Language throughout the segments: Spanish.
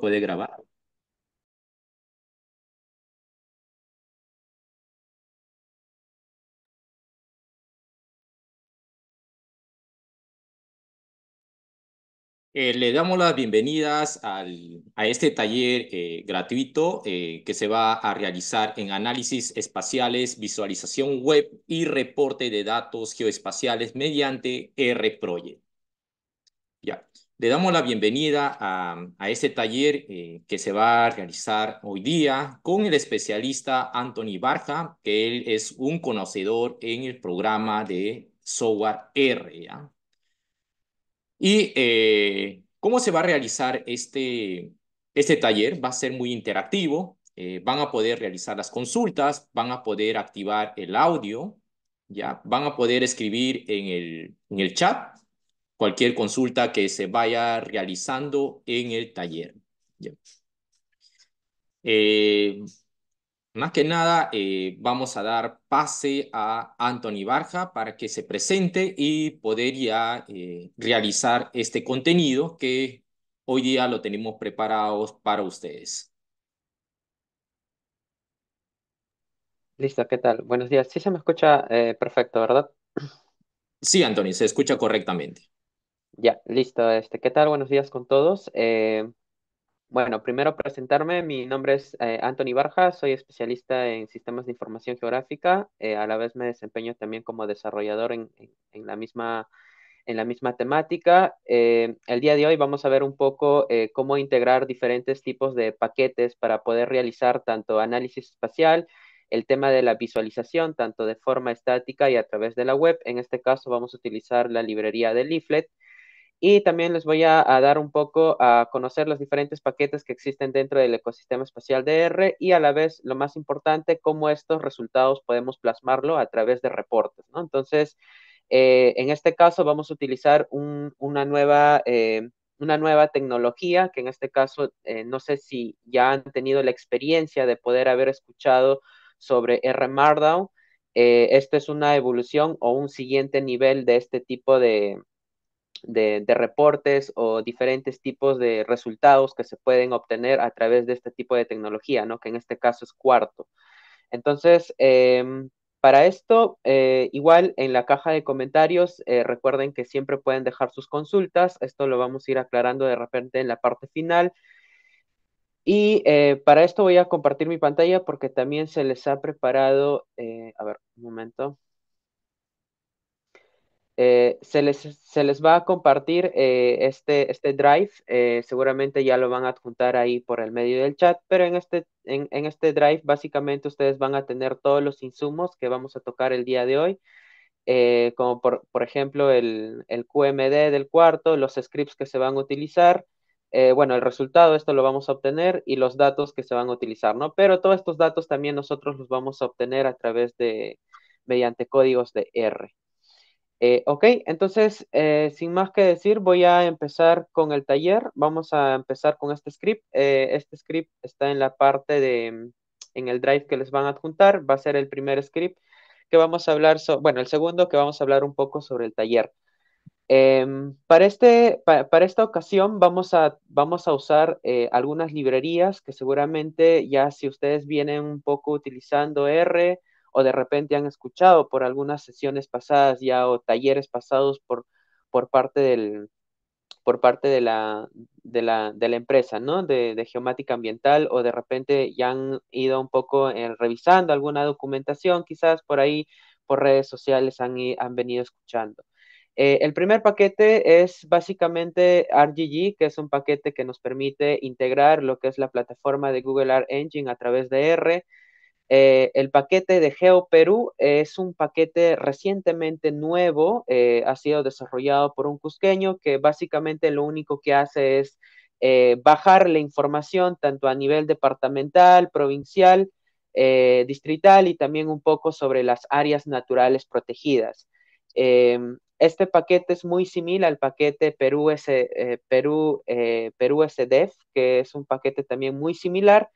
puede grabar. Eh, le damos las bienvenidas al, a este taller eh, gratuito eh, que se va a realizar en análisis espaciales, visualización web y reporte de datos geoespaciales mediante R-Project. Le damos la bienvenida a, a este taller eh, que se va a realizar hoy día con el especialista Anthony Barja, que él es un conocedor en el programa de software R. ¿Y eh, cómo se va a realizar este, este taller? Va a ser muy interactivo. Eh, van a poder realizar las consultas, van a poder activar el audio, ¿ya? van a poder escribir en el, en el chat cualquier consulta que se vaya realizando en el taller. Eh, más que nada, eh, vamos a dar pase a Anthony Barja para que se presente y poder ya eh, realizar este contenido que hoy día lo tenemos preparados para ustedes. Listo, ¿qué tal? Buenos días. Sí se me escucha perfecto, ¿verdad? Sí, Anthony, se escucha correctamente. Ya, listo. Este, ¿qué tal? Buenos días con todos. Eh, bueno, primero presentarme. Mi nombre es eh, Anthony Barja, soy especialista en sistemas de información geográfica. Eh, a la vez me desempeño también como desarrollador en, en la, misma, en la misma temática. el día de hoy vamos a ver un poco cómo integrar diferentes tipos de paquetes para poder realizar tanto análisis espacial, el tema de la visualización, tanto de forma estática y a través de la web. En este caso vamos a utilizar la librería de Leaflet y también les voy a, dar un poco a conocer los diferentes paquetes que existen dentro del ecosistema espacial de R y a la vez, lo más importante, cómo estos resultados podemos plasmarlo a través de reportes, ¿no? Entonces, eh, en este caso vamos a utilizar un, una, nueva, eh, una nueva tecnología que en este caso eh, no sé si ya han tenido la experiencia de poder haber escuchado sobre R Markdown. esto es una evolución o un siguiente nivel de este tipo de, de, reportes o diferentes tipos de resultados que se pueden obtener a través de este tipo de tecnología, ¿no? Que en este caso es cuarto. Entonces, em, para esto, eh, igual en la caja de comentarios, eh, recuerden que siempre pueden dejar sus consultas. Esto lo vamos a ir aclarando de repente en la parte final. Y eh, para esto voy a compartir mi pantalla porque también se les ha preparado, a ver, un momento. Eh, se, les, se, les, va a compartir eh, este, este, drive, eh, seguramente ya lo van a adjuntar ahí por el medio del chat, pero en este, en, este drive básicamente ustedes van a tener todos los insumos que vamos a tocar el día de hoy, como por, por ejemplo el, el, QMD del cuarto, los scripts que se van a utilizar, bueno, el resultado, esto lo vamos a obtener y los datos que se van a utilizar, ¿no? Pero todos estos datos también nosotros los vamos a obtener a través de, mediante códigos de R. Eh, ok, entonces, eh, sin más que decir, voy a empezar con el taller. Vamos a empezar con este script. Eh, este script está en la parte de, mm, en el drive que les van a adjuntar. Va a ser el primer script que vamos a hablar, bueno, el segundo que vamos a hablar un poco sobre el taller. Em, para, este, para esta ocasión vamos a, vamos a usar algunas librerías que seguramente ya si ustedes vienen un poco utilizando R, o de repente han escuchado por algunas sesiones pasadas ya o talleres pasados por, parte por parte de la, de la, empresa, ¿no? De, geomática ambiental o de repente ya han ido un poco eh, revisando alguna documentación, quizás por ahí, por redes sociales han, eh, han venido escuchando. Eh, el primer paquete es básicamente RGG, que es un paquete que nos permite integrar lo que es la plataforma de Google Art Engine a través de R, eh, el paquete de GeoPerú es un paquete recientemente nuevo, eh, ha sido desarrollado por un cusqueño que básicamente lo único que hace es eh, bajar la información tanto a nivel departamental, provincial, distrital y también un poco sobre las áreas naturales protegidas. Em, este paquete es muy similar al paquete Perú, S, Perú, Perú SDF, e que es un paquete también muy similar.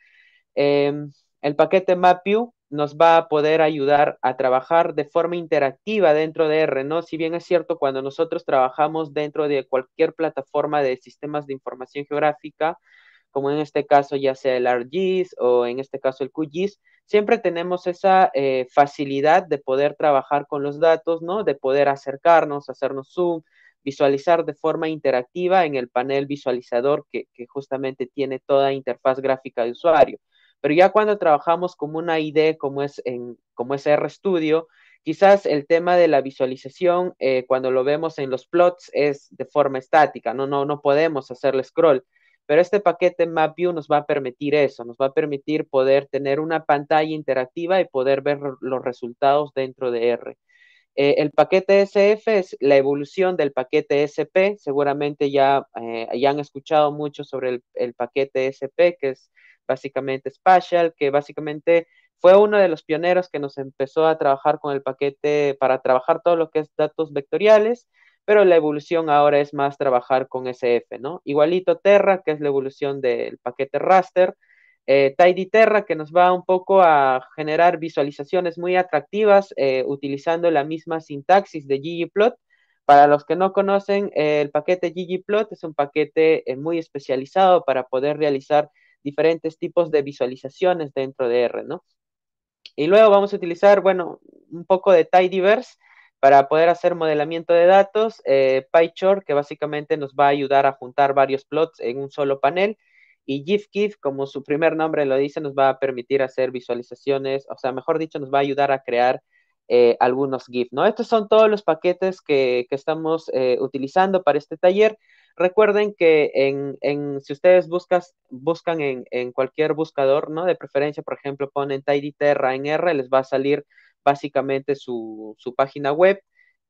Em, el paquete MapView nos va a poder ayudar a trabajar de forma interactiva dentro de R, ¿no? Si bien es cierto, cuando nosotros trabajamos dentro de cualquier plataforma de sistemas de información geográfica, como en este caso ya sea el ArcGIS o en este caso el QGIS, siempre tenemos esa eh, facilidad de poder trabajar con los datos, ¿no? De poder acercarnos, hacernos zoom, visualizar de forma interactiva en el panel visualizador que justamente tiene toda interfaz gráfica de usuario. Pero ya cuando trabajamos como una ID, como es, en, como es RStudio, quizás el tema de la visualización, eh, cuando lo vemos en los plots, es de forma estática, no, no, no podemos hacerle scroll. Pero este paquete MapView nos va a permitir eso, nos va a permitir poder tener una pantalla interactiva y poder ver los resultados dentro de R. Eh, el paquete SF es la evolución del paquete SP. Seguramente eh, ya, han escuchado mucho sobre el, el, paquete SP, que es básicamente Spatial, que básicamente fue uno de los pioneros que nos empezó a trabajar con el paquete para trabajar todo lo que es datos vectoriales, pero la evolución ahora es más trabajar con SF, ¿no? Igualito Terra, que es la evolución del paquete raster, eh, Tidy Terra, que nos va un poco a generar visualizaciones muy atractivas eh, utilizando la misma sintaxis de ggplot. Para los que no conocen, eh, el paquete ggplot es un paquete muy especializado para poder realizar diferentes tipos de visualizaciones dentro de R, ¿no? Y luego vamos a utilizar, bueno, un poco de tidyverse para poder hacer modelamiento de datos, eh, que básicamente nos va a ayudar a juntar varios plots en un solo panel, y GIFKIF, como su primer nombre lo dice, nos va a permitir hacer visualizaciones, o sea, mejor dicho, nos va a ayudar a crear eh, algunos GIF, ¿no? Estos son todos los paquetes que, que estamos eh, utilizando para este taller. Recuerden que en, en si ustedes buscas, buscan en, en, cualquier buscador, ¿no? De preferencia, por ejemplo, ponen Tidy Terra en R, les va a salir básicamente su, página web,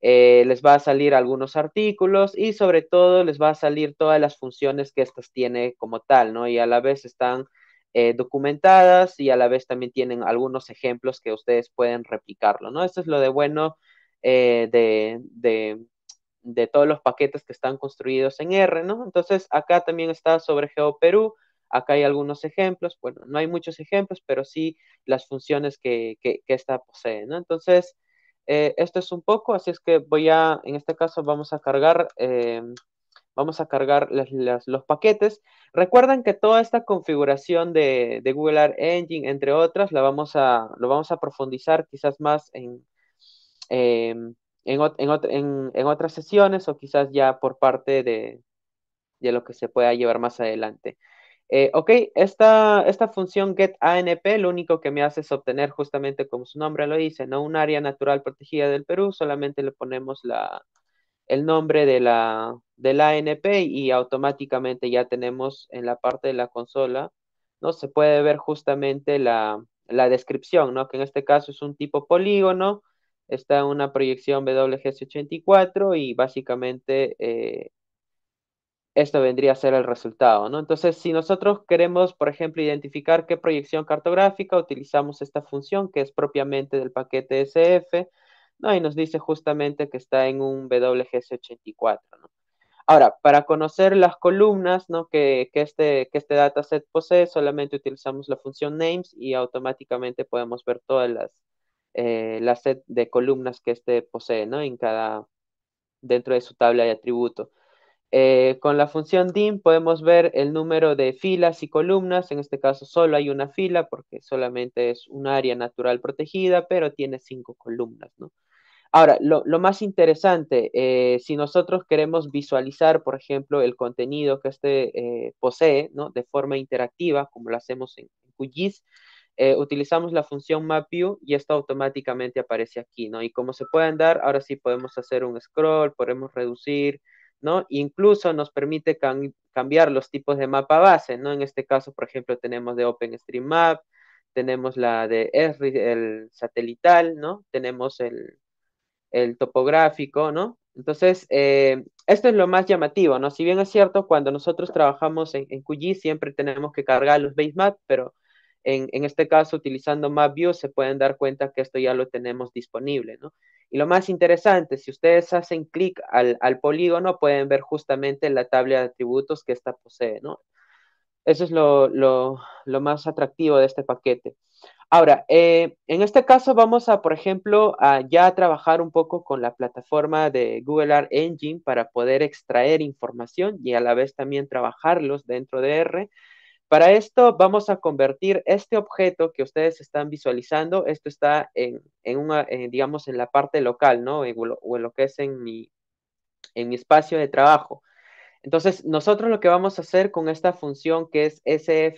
eh, les va a salir algunos artículos y sobre todo les va a salir todas las funciones que estas tiene como tal, ¿no? Y a la vez están eh, documentadas y a la vez también tienen algunos ejemplos que ustedes pueden replicarlo, ¿no? Esto es lo de bueno eh, de de todos los paquetes que están construidos en R, ¿no? Entonces, acá también está sobre GeoPerú, acá hay algunos ejemplos, bueno, no hay muchos ejemplos, pero sí las funciones que, esta posee, ¿no? Entonces, eh, esto es un poco, así es que voy a, en este caso vamos a cargar, eh, vamos a cargar los paquetes. Recuerden que toda esta configuración de, Google Art Engine, entre otras, la vamos a, lo vamos a profundizar quizás más en... Em, en, en, otras sesiones o quizás ya por parte de, lo que se pueda llevar más adelante. Eh, ok, esta, esta función getANP lo único que me hace es obtener justamente como su nombre lo dice, ¿no? Un área natural protegida del Perú, solamente le ponemos el nombre de la, del ANP y automáticamente ya tenemos en la parte de la consola, ¿no? Se puede ver justamente la, la descripción, ¿no? Que en este caso es un tipo polígono está una proyección WGS84 y básicamente eh, esto vendría a ser el resultado, ¿no? Entonces, si nosotros queremos, por ejemplo, identificar qué proyección cartográfica, utilizamos esta función que es propiamente del paquete SF, ¿no? Y nos dice justamente que está en un WGS84, ¿no? Ahora, para conocer las columnas que, que, este, que este dataset posee, solamente utilizamos la función names y automáticamente podemos ver todas las, eh, la set de columnas que éste posee, En cada, dentro de su tabla de atributo. Eh, con la función dim podemos ver el número de filas y columnas, en este caso solo hay una fila porque solamente es un área natural protegida, pero tiene cinco columnas, Ahora, lo, más interesante, eh, si nosotros queremos visualizar, por ejemplo, el contenido que este posee, De forma interactiva, como lo hacemos en QGIS, eh, utilizamos la función map view y esto automáticamente aparece aquí, ¿no? Y como se pueden dar, ahora sí podemos hacer un scroll, podemos reducir, ¿no? Incluso nos permite cambiar los tipos de mapa base, ¿no? En este caso, por ejemplo, tenemos de OpenStreetMap, tenemos la de ESRI, el satelital, ¿no? Tenemos el, topográfico, ¿no? Entonces, eh, esto es lo más llamativo, ¿no? Si bien es cierto, cuando nosotros trabajamos en, en siempre tenemos que cargar los base maps, pero en, este caso, utilizando MapView, se pueden dar cuenta que esto ya lo tenemos disponible, ¿no? Y lo más interesante, si ustedes hacen clic al, polígono, pueden ver justamente la tabla de atributos que esta posee, ¿no? Eso es lo, más atractivo de este paquete. Ahora, eh, en este caso vamos a, por ejemplo, a ya trabajar un poco con la plataforma de Google Art Engine para poder extraer información y a la vez también trabajarlos dentro de R para esto vamos a convertir este objeto que ustedes están visualizando, esto está en, una, eh, digamos, en la parte local, ¿no? o en lo que es en mi, en mi espacio de trabajo. Entonces, nosotros lo que vamos a hacer con esta función que es sfasee,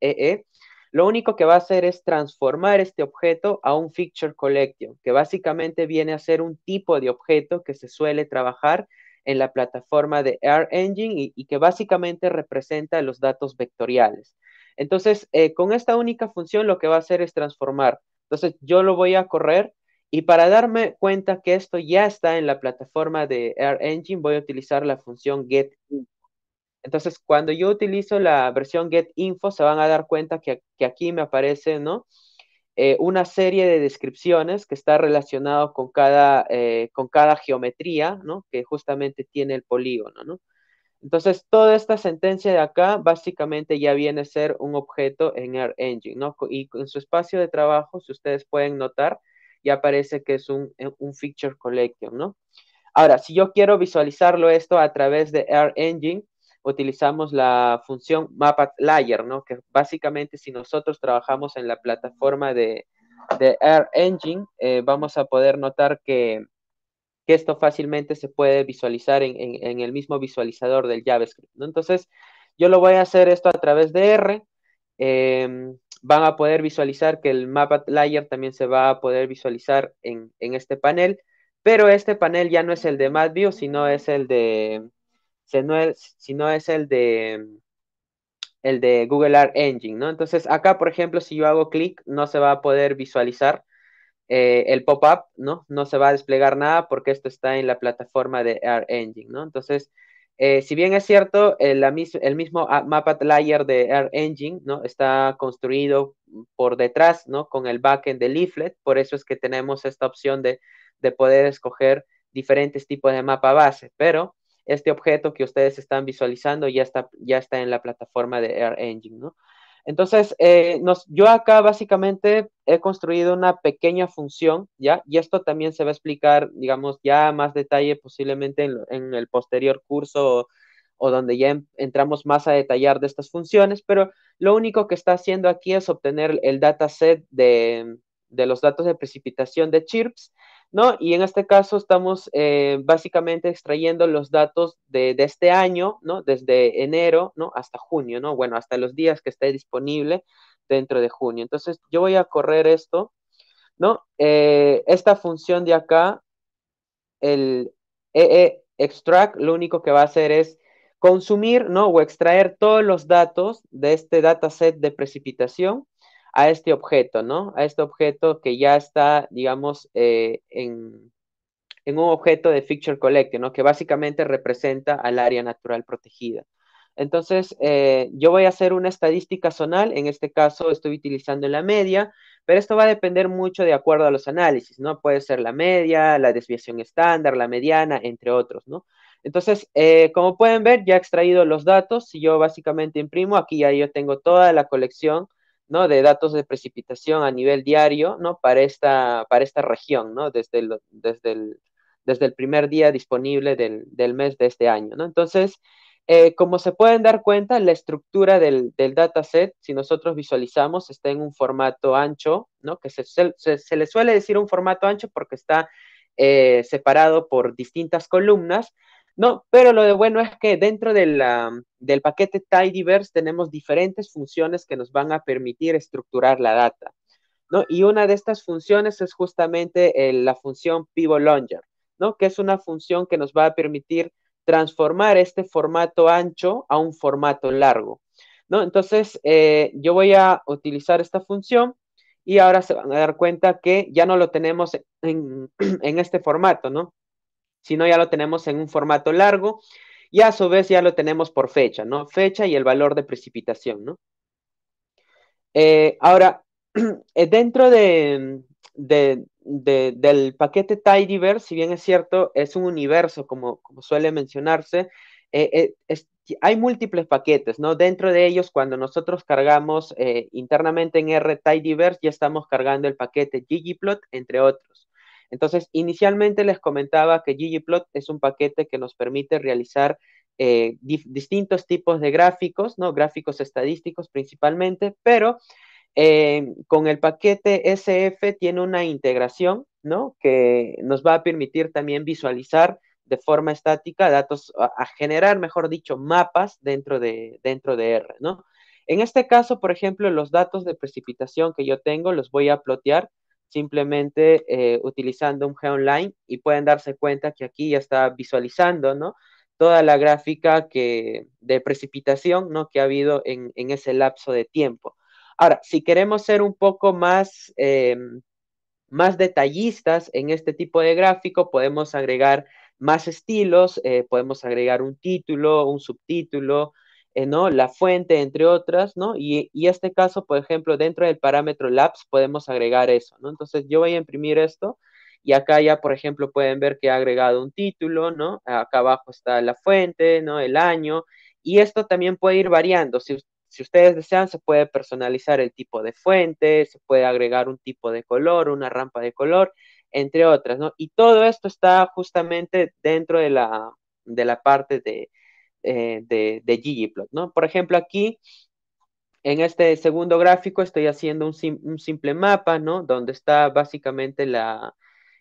e, lo único que va a hacer es transformar este objeto a un feature collection, que básicamente viene a ser un tipo de objeto que se suele trabajar en la plataforma de Air Engine y, que básicamente representa los datos vectoriales. Entonces, eh, con esta única función lo que va a hacer es transformar. Entonces, yo lo voy a correr y para darme cuenta que esto ya está en la plataforma de Air Engine, voy a utilizar la función get Entonces, cuando yo utilizo la versión get info, se van a dar cuenta que aquí me aparece, ¿no? Eh, una serie de descripciones que está relacionado con cada, eh, con cada geometría, ¿no? Que justamente tiene el polígono, ¿no? Entonces, toda esta sentencia de acá básicamente ya viene a ser un objeto en Air Engine, ¿no? Y en su espacio de trabajo, si ustedes pueden notar, ya aparece que es un, eh, un feature collection, ¿no? Ahora, si yo quiero visualizarlo esto a través de Air Engine, utilizamos la función MapAtLayer, layer, ¿no? Que básicamente si nosotros trabajamos en la plataforma de, de Air Engine, eh, vamos a poder notar que, esto fácilmente se puede visualizar en, el mismo visualizador del JavaScript, ¿no? Entonces, yo lo voy a hacer esto a través de R. Em, van a poder visualizar que el mapa layer también se va a poder visualizar en, en este panel, pero este panel ya no es el de MapView, sino es el de si no es, el de el de Google Art Engine, ¿no? Entonces, acá, por ejemplo, si yo hago clic, no se va a poder visualizar eh, el pop-up, ¿no? No se va a desplegar nada porque esto está en la plataforma de Art Engine, ¿no? Entonces, eh, si bien es cierto, el, mismo mapa layer de Art Engine, ¿no? Está construido por detrás, ¿no? Con el backend de Leaflet, por eso es que tenemos esta opción de, de poder escoger diferentes tipos de mapa base, pero este objeto que ustedes están visualizando ya está, ya está en la plataforma de Air Engine, ¿no? Entonces, eh, yo acá básicamente he construido una pequeña función, ¿ya? Y esto también se va a explicar, digamos, ya más detalle posiblemente en, el posterior curso o, donde ya entramos más a detallar de estas funciones, pero lo único que está haciendo aquí es obtener el dataset de, de los datos de precipitación de CHIRPS ¿no? Y en este caso estamos eh, básicamente extrayendo los datos de, este año, ¿no? Desde enero, ¿no? Hasta junio, ¿no? Bueno, hasta los días que esté disponible dentro de junio. Entonces, yo voy a correr esto, ¿no? Eh, esta función de acá, el EE e extract, lo único que va a hacer es consumir, ¿no? O extraer todos los datos de este dataset de precipitación a este objeto, ¿no? A este objeto que ya está, digamos, eh, en, un objeto de Picture collection, ¿no? Que básicamente representa al área natural protegida. Entonces, eh, yo voy a hacer una estadística zonal, en este caso estoy utilizando la media, pero esto va a depender mucho de acuerdo a los análisis, ¿no? Puede ser la media, la desviación estándar, la mediana, entre otros, ¿no? Entonces, eh, como pueden ver, ya he extraído los datos, si yo básicamente imprimo, aquí ya yo tengo toda la colección ¿no? de datos de precipitación a nivel diario ¿no? para, esta, región, ¿no? desde, el, primer día disponible del, mes de este año. Entonces, eh, como se pueden dar cuenta, la estructura del, dataset, si nosotros visualizamos, está en un formato ancho, ¿no? que se, le suele decir un formato ancho porque está eh, separado por distintas columnas, no, pero lo de bueno es que dentro del paquete Tidyverse tenemos diferentes funciones que nos van a permitir estructurar la data. ¿no? Y una de estas funciones es justamente eh, la función pivot ¿no? que es una función que nos va a permitir transformar este formato ancho a un formato largo. ¿no? Entonces, eh, yo voy a utilizar esta función y ahora se van a dar cuenta que ya no lo tenemos en, en este formato, ¿no? Si no, ya lo tenemos en un formato largo y a su vez ya lo tenemos por fecha, ¿no? Fecha y el valor de precipitación, ¿no? Eh, ahora, eh, dentro del paquete Tidyverse, si bien es cierto, es un universo, como, suele mencionarse, eh, hay múltiples paquetes, ¿no? Dentro de ellos, cuando nosotros cargamos internamente en R Tidyverse, ya estamos cargando el paquete GigiPlot, entre otros. Entonces, inicialmente les comentaba que ggplot es un paquete que nos permite realizar eh, distintos tipos de gráficos, ¿no? Gráficos estadísticos principalmente, pero eh, con el paquete SF tiene una integración, ¿no? Que nos va a permitir también visualizar de forma estática datos, a, generar, mejor dicho, mapas dentro de, dentro de R, ¿no? En este caso, por ejemplo, los datos de precipitación que yo tengo los voy a plotear simplemente eh, utilizando un G-Online y pueden darse cuenta que aquí ya está visualizando, Toda la gráfica de precipitación, ¿no? Que ha habido en, ese lapso de tiempo. Ahora, si queremos ser un poco más, em, más detallistas en este tipo de gráfico, podemos agregar más estilos, eh, podemos agregar un título, un subtítulo, eh, ¿no? La fuente, entre otras, ¿no? Y, y, este caso, por ejemplo, dentro del parámetro laps, podemos agregar eso, ¿no? Entonces yo voy a imprimir esto y acá ya, por ejemplo, pueden ver que he agregado un título, ¿no? Acá abajo está la fuente, ¿no? El año. Y esto también puede ir variando. Si, si ustedes desean, se puede personalizar el tipo de fuente, se puede agregar un tipo de color, una rampa de color, entre otras, ¿no? Y todo esto está justamente dentro de la, de la parte de, eh, de, de, ggplot, ¿no? Por ejemplo, aquí en este segundo gráfico estoy haciendo un, simple mapa, ¿no? Donde está básicamente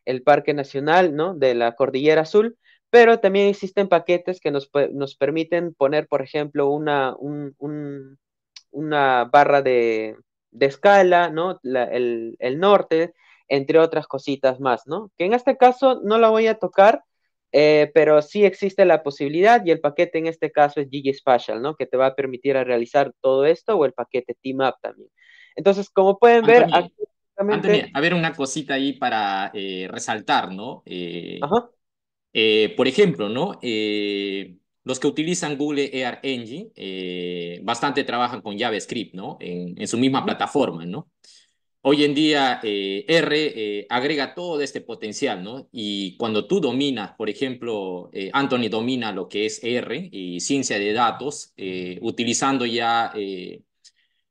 el Parque Nacional, ¿no? De la Cordillera Azul, pero también existen paquetes que nos, nos permiten poner, por ejemplo, una, una barra de, escala, ¿no? el, el norte, entre otras cositas más, ¿no? Que en este caso no la voy a tocar, eh, pero sí existe la posibilidad y el paquete en este caso es Gigi Spatial, ¿no? Que te va a permitir a realizar todo esto o el paquete Team Up también. Entonces, como pueden ver, a ver una cosita ahí para eh, resaltar, ¿no? Eh, por ejemplo, ¿no? los que utilizan Google Air Engine bastante trabajan con JavaScript, ¿no? En, su misma plataforma, ¿no? Hoy en día eh, R eh, agrega todo este potencial, ¿no? Y cuando tú dominas, por ejemplo, eh, Anthony domina lo que es R y ciencia de datos, utilizando ya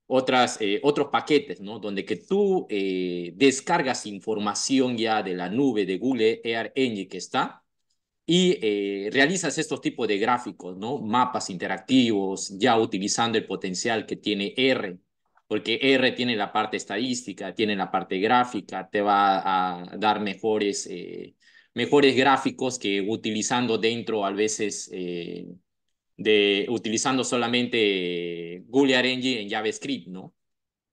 otras, otros paquetes, ¿no? Donde que tú descargas información ya de la nube de Google Air Engine que está y realizas estos tipos de gráficos, ¿no? Mapas interactivos, ya utilizando el potencial que tiene R porque R tiene la parte estadística, tiene la parte gráfica, te va a dar mejores, eh, mejores gráficos que utilizando dentro a veces, eh, de, utilizando solamente Google Engine en JavaScript, ¿no?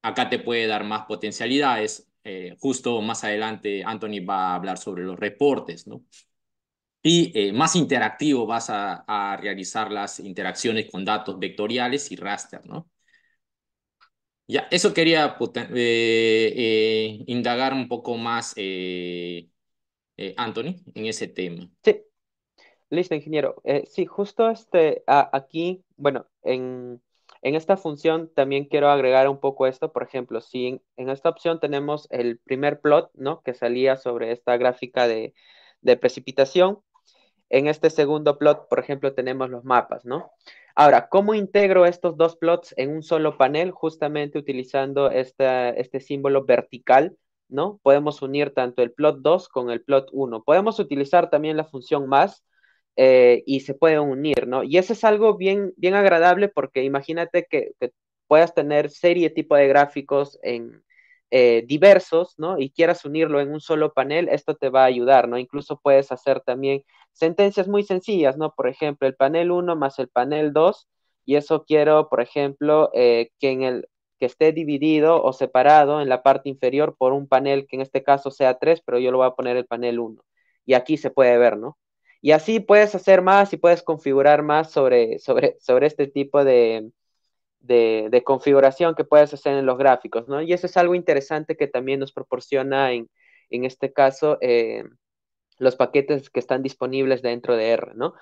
Acá te puede dar más potencialidades. Eh, justo más adelante Anthony va a hablar sobre los reportes, ¿no? Y más interactivo vas a, realizar las interacciones con datos vectoriales y raster, ¿no? Ya, eso quería eh, eh, indagar un poco más, eh, Anthony, en ese tema. Sí, listo, ingeniero. sí, justo este, aquí, bueno, en, en esta función también quiero agregar un poco esto, por ejemplo, si en, en, esta opción tenemos el primer plot, ¿no? Que salía sobre esta gráfica de, de, precipitación. En este segundo plot, por ejemplo, tenemos los mapas, ¿no? Ahora, ¿cómo integro estos dos plots en un solo panel? Justamente utilizando este símbolo vertical, ¿no? Podemos unir tanto el plot 2 con el plot 1. Podemos utilizar también la función más eh, y se pueden unir, ¿no? Y eso es algo bien, bien agradable porque imagínate que, que puedas tener serie tipo de gráficos en, eh, diversos, ¿no? Y quieras unirlo en un solo panel, esto te va a ayudar, ¿no? Incluso puedes hacer también sentencias muy sencillas, ¿no? Por ejemplo, el panel 1 más el panel 2, y eso quiero, por ejemplo, eh, que, en el, que esté dividido o separado en la parte inferior por un panel, que en este caso sea 3, pero yo lo voy a poner el panel 1. Y aquí se puede ver, ¿no? Y así puedes hacer más y puedes configurar más sobre, sobre, sobre este tipo de, de, configuración que puedes hacer en los gráficos, ¿no? Y eso es algo interesante que también nos proporciona en, en este caso eh, los paquetes que están disponibles dentro de R, ¿no?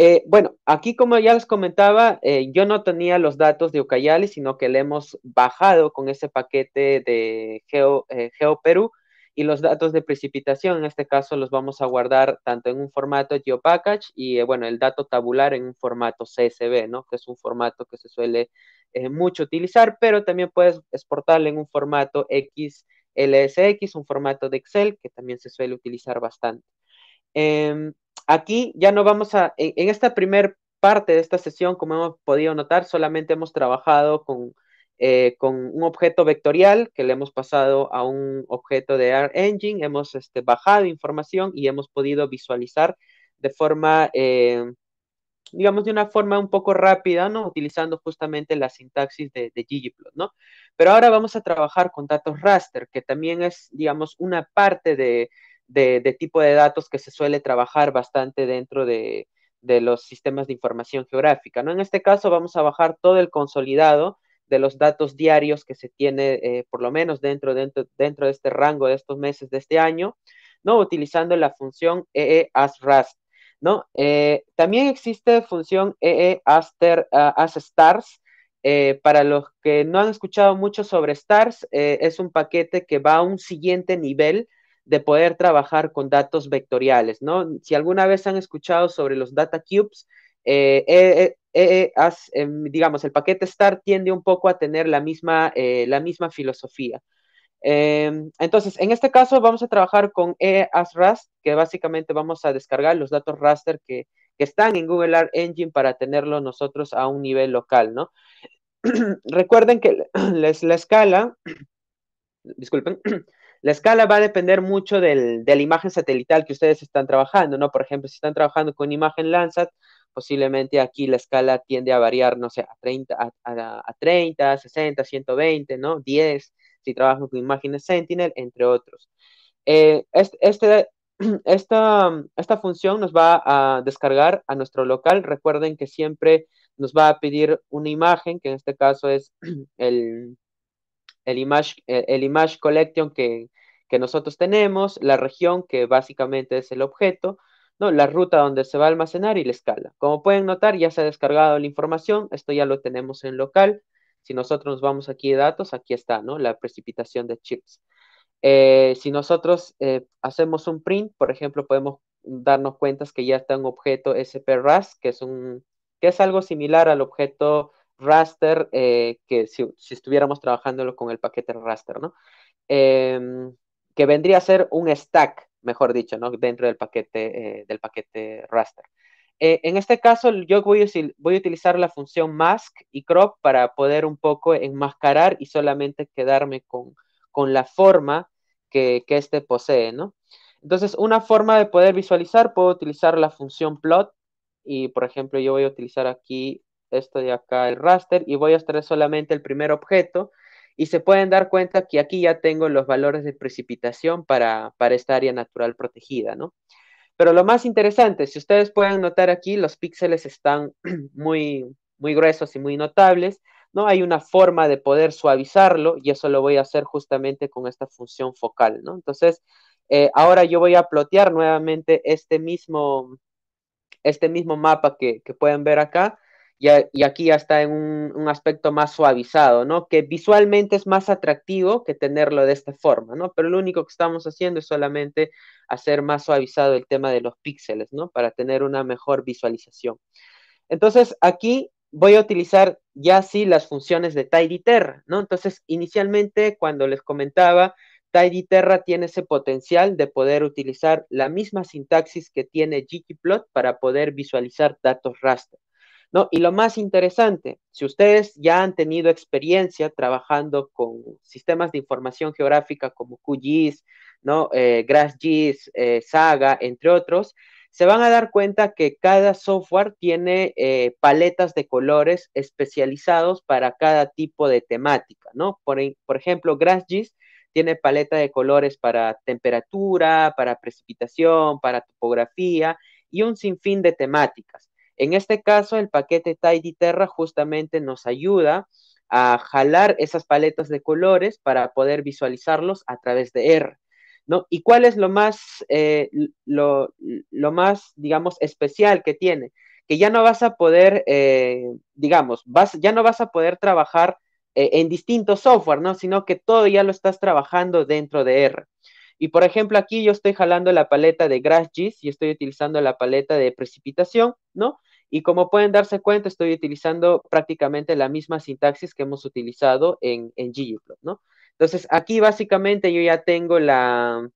Eh, bueno, aquí como ya les comentaba, eh, yo no tenía los datos de Ucayali, sino que le hemos bajado con ese paquete de Geo, Geo Perú y los datos de precipitación, en este caso los vamos a guardar tanto en un formato GeoPackage y, eh, bueno, el dato tabular en un formato CSV, ¿no? Que es un formato que se suele eh, mucho utilizar, pero también puedes exportarlo en un formato XLSX, un formato de Excel, que también se suele utilizar bastante. Em, aquí ya no vamos a, en esta primera parte de esta sesión, como hemos podido notar, solamente hemos trabajado con eh, con un objeto vectorial que le hemos pasado a un objeto de R Engine, hemos este, bajado información y hemos podido visualizar de forma, eh, digamos, de una forma un poco rápida, ¿no? Utilizando justamente la sintaxis de, Gigiplot ¿no? Pero ahora vamos a trabajar con datos raster, que también es, digamos, una parte de, tipo de datos que se suele trabajar bastante dentro de los sistemas de información geográfica, ¿no? En este caso vamos a bajar todo el consolidado de los datos diarios que se tiene, eh, por lo menos dentro, dentro, dentro de este rango de estos meses de este año, ¿no? Utilizando la función EE as Rust, ¿no? Eh, también existe función EE as, ah, as stars. Eh, para los que no han escuchado mucho sobre stars, es un paquete que va a un siguiente nivel de poder trabajar con datos vectoriales, ¿no? Si alguna vez han escuchado sobre los data cubes, eh, eh, eh, em, digamos, el paquete Star tiende un poco a tener la misma, la misma filosofía. Em, entonces, en este caso vamos a trabajar con EAS Rust, que básicamente vamos a descargar los datos raster que, están en Google Art Engine para tenerlo nosotros a un nivel local, ¿no? Recuerden que la escala, disculpen, la escala va a depender mucho de la imagen satelital que ustedes están trabajando, ¿no? Por ejemplo, si están trabajando con imagen Landsat, posiblemente aquí la escala tiende a variar, no sé, a 30, a, a, a 60, 120, ¿no? 10, si trabajan con imágenes Sentinel, entre otros. Eh, este, este, esta, función nos va a descargar a nuestro local. Recuerden que siempre nos va a pedir una imagen, que en este caso es el, image, collection que, que nosotros tenemos, la región, que básicamente es el objeto, ¿no? la ruta donde se va a almacenar y la escala. Como pueden notar, ya se ha descargado la información, esto ya lo tenemos en local. Si nosotros nos vamos aquí de datos, aquí está ¿no? la precipitación de chips. Eh, si nosotros eh, hacemos un print, por ejemplo, podemos darnos cuenta que ya está un objeto SPRAS, que es, un, que es algo similar al objeto raster eh, que si, estuviéramos trabajándolo con el paquete raster, ¿no? Em, que vendría a ser un stack, mejor dicho, ¿no? dentro del paquete, eh, del paquete raster. Eh, en este caso, yo voy a, voy a, utilizar la función mask y crop para poder un poco enmascarar y solamente quedarme con, la forma que, que este posee, ¿no? Entonces, una forma de poder visualizar, puedo utilizar la función plot y, por ejemplo, yo voy a utilizar aquí esto de acá, el raster, y voy a extraer solamente el primer objeto y se pueden dar cuenta que aquí ya tengo los valores de precipitación para, esta área natural protegida, ¿no? Pero lo más interesante, si ustedes pueden notar aquí, los píxeles están muy, muy gruesos y muy notables, ¿no? Hay una forma de poder suavizarlo y eso lo voy a hacer justamente con esta función focal, ¿no? Entonces, eh, ahora yo voy a plotear nuevamente este mismo, este mismo mapa que pueden ver acá y, aquí ya está en un, aspecto más suavizado, ¿no? Que visualmente es más atractivo que tenerlo de esta forma, ¿no? Pero lo único que estamos haciendo es solamente hacer más suavizado el tema de los píxeles, ¿no? Para tener una mejor visualización. Entonces, aquí voy a utilizar ya sí las funciones de tidyTerra, ¿no? Entonces, inicialmente, cuando les comentaba, Terra tiene ese potencial de poder utilizar la misma sintaxis que tiene ggplot para poder visualizar datos raster. ¿no? Y lo más interesante, si ustedes ya han tenido experiencia trabajando con sistemas de información geográfica como QGIS, ¿no? Eh, eh, Saga, entre otros, se van a dar cuenta que cada software tiene eh, paletas de colores especializados para cada tipo de temática, ¿no? Por, ejemplo, GrassGIS tiene paleta de colores para temperatura, para precipitación, para topografía y un sinfín de temáticas. En este caso, el paquete Tidy Terra justamente nos ayuda a jalar esas paletas de colores para poder visualizarlos a través de R. ¿no? ¿Y cuál es lo más, eh, lo, más, digamos, especial que tiene? Que ya no vas a poder, eh, digamos, vas, ya no vas a poder trabajar eh, en distintos software, ¿no? Sino que todo ya lo estás trabajando dentro de R. Y por ejemplo, aquí yo estoy jalando la paleta de Grass Gis y estoy utilizando la paleta de precipitación, ¿no? Y como pueden darse cuenta, estoy utilizando prácticamente la misma sintaxis que hemos utilizado en, en ggplot, ¿no? Entonces, aquí básicamente yo ya tengo la,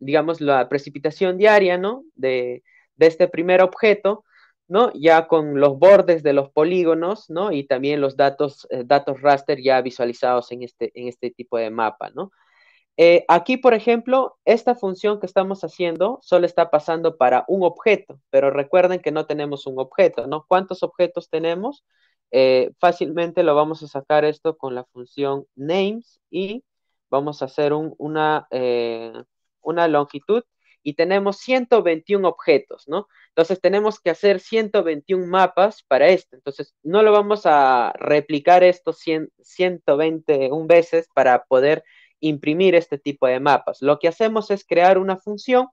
digamos, la precipitación diaria, ¿no? De, este primer objeto, ¿no? Ya con los bordes de los polígonos, ¿no? Y también los datos, eh, datos raster ya visualizados en este, en este tipo de mapa, ¿no? Eh, aquí, por ejemplo, esta función que estamos haciendo solo está pasando para un objeto, pero recuerden que no tenemos un objeto, ¿no? ¿Cuántos objetos tenemos? Eh, fácilmente lo vamos a sacar esto con la función names y vamos a hacer una, eh, una longitud y tenemos 121 objetos, ¿no? Entonces tenemos que hacer 121 mapas para esto. Entonces no lo vamos a replicar esto 121 veces para poder imprimir este tipo de mapas. Lo que hacemos es crear una función,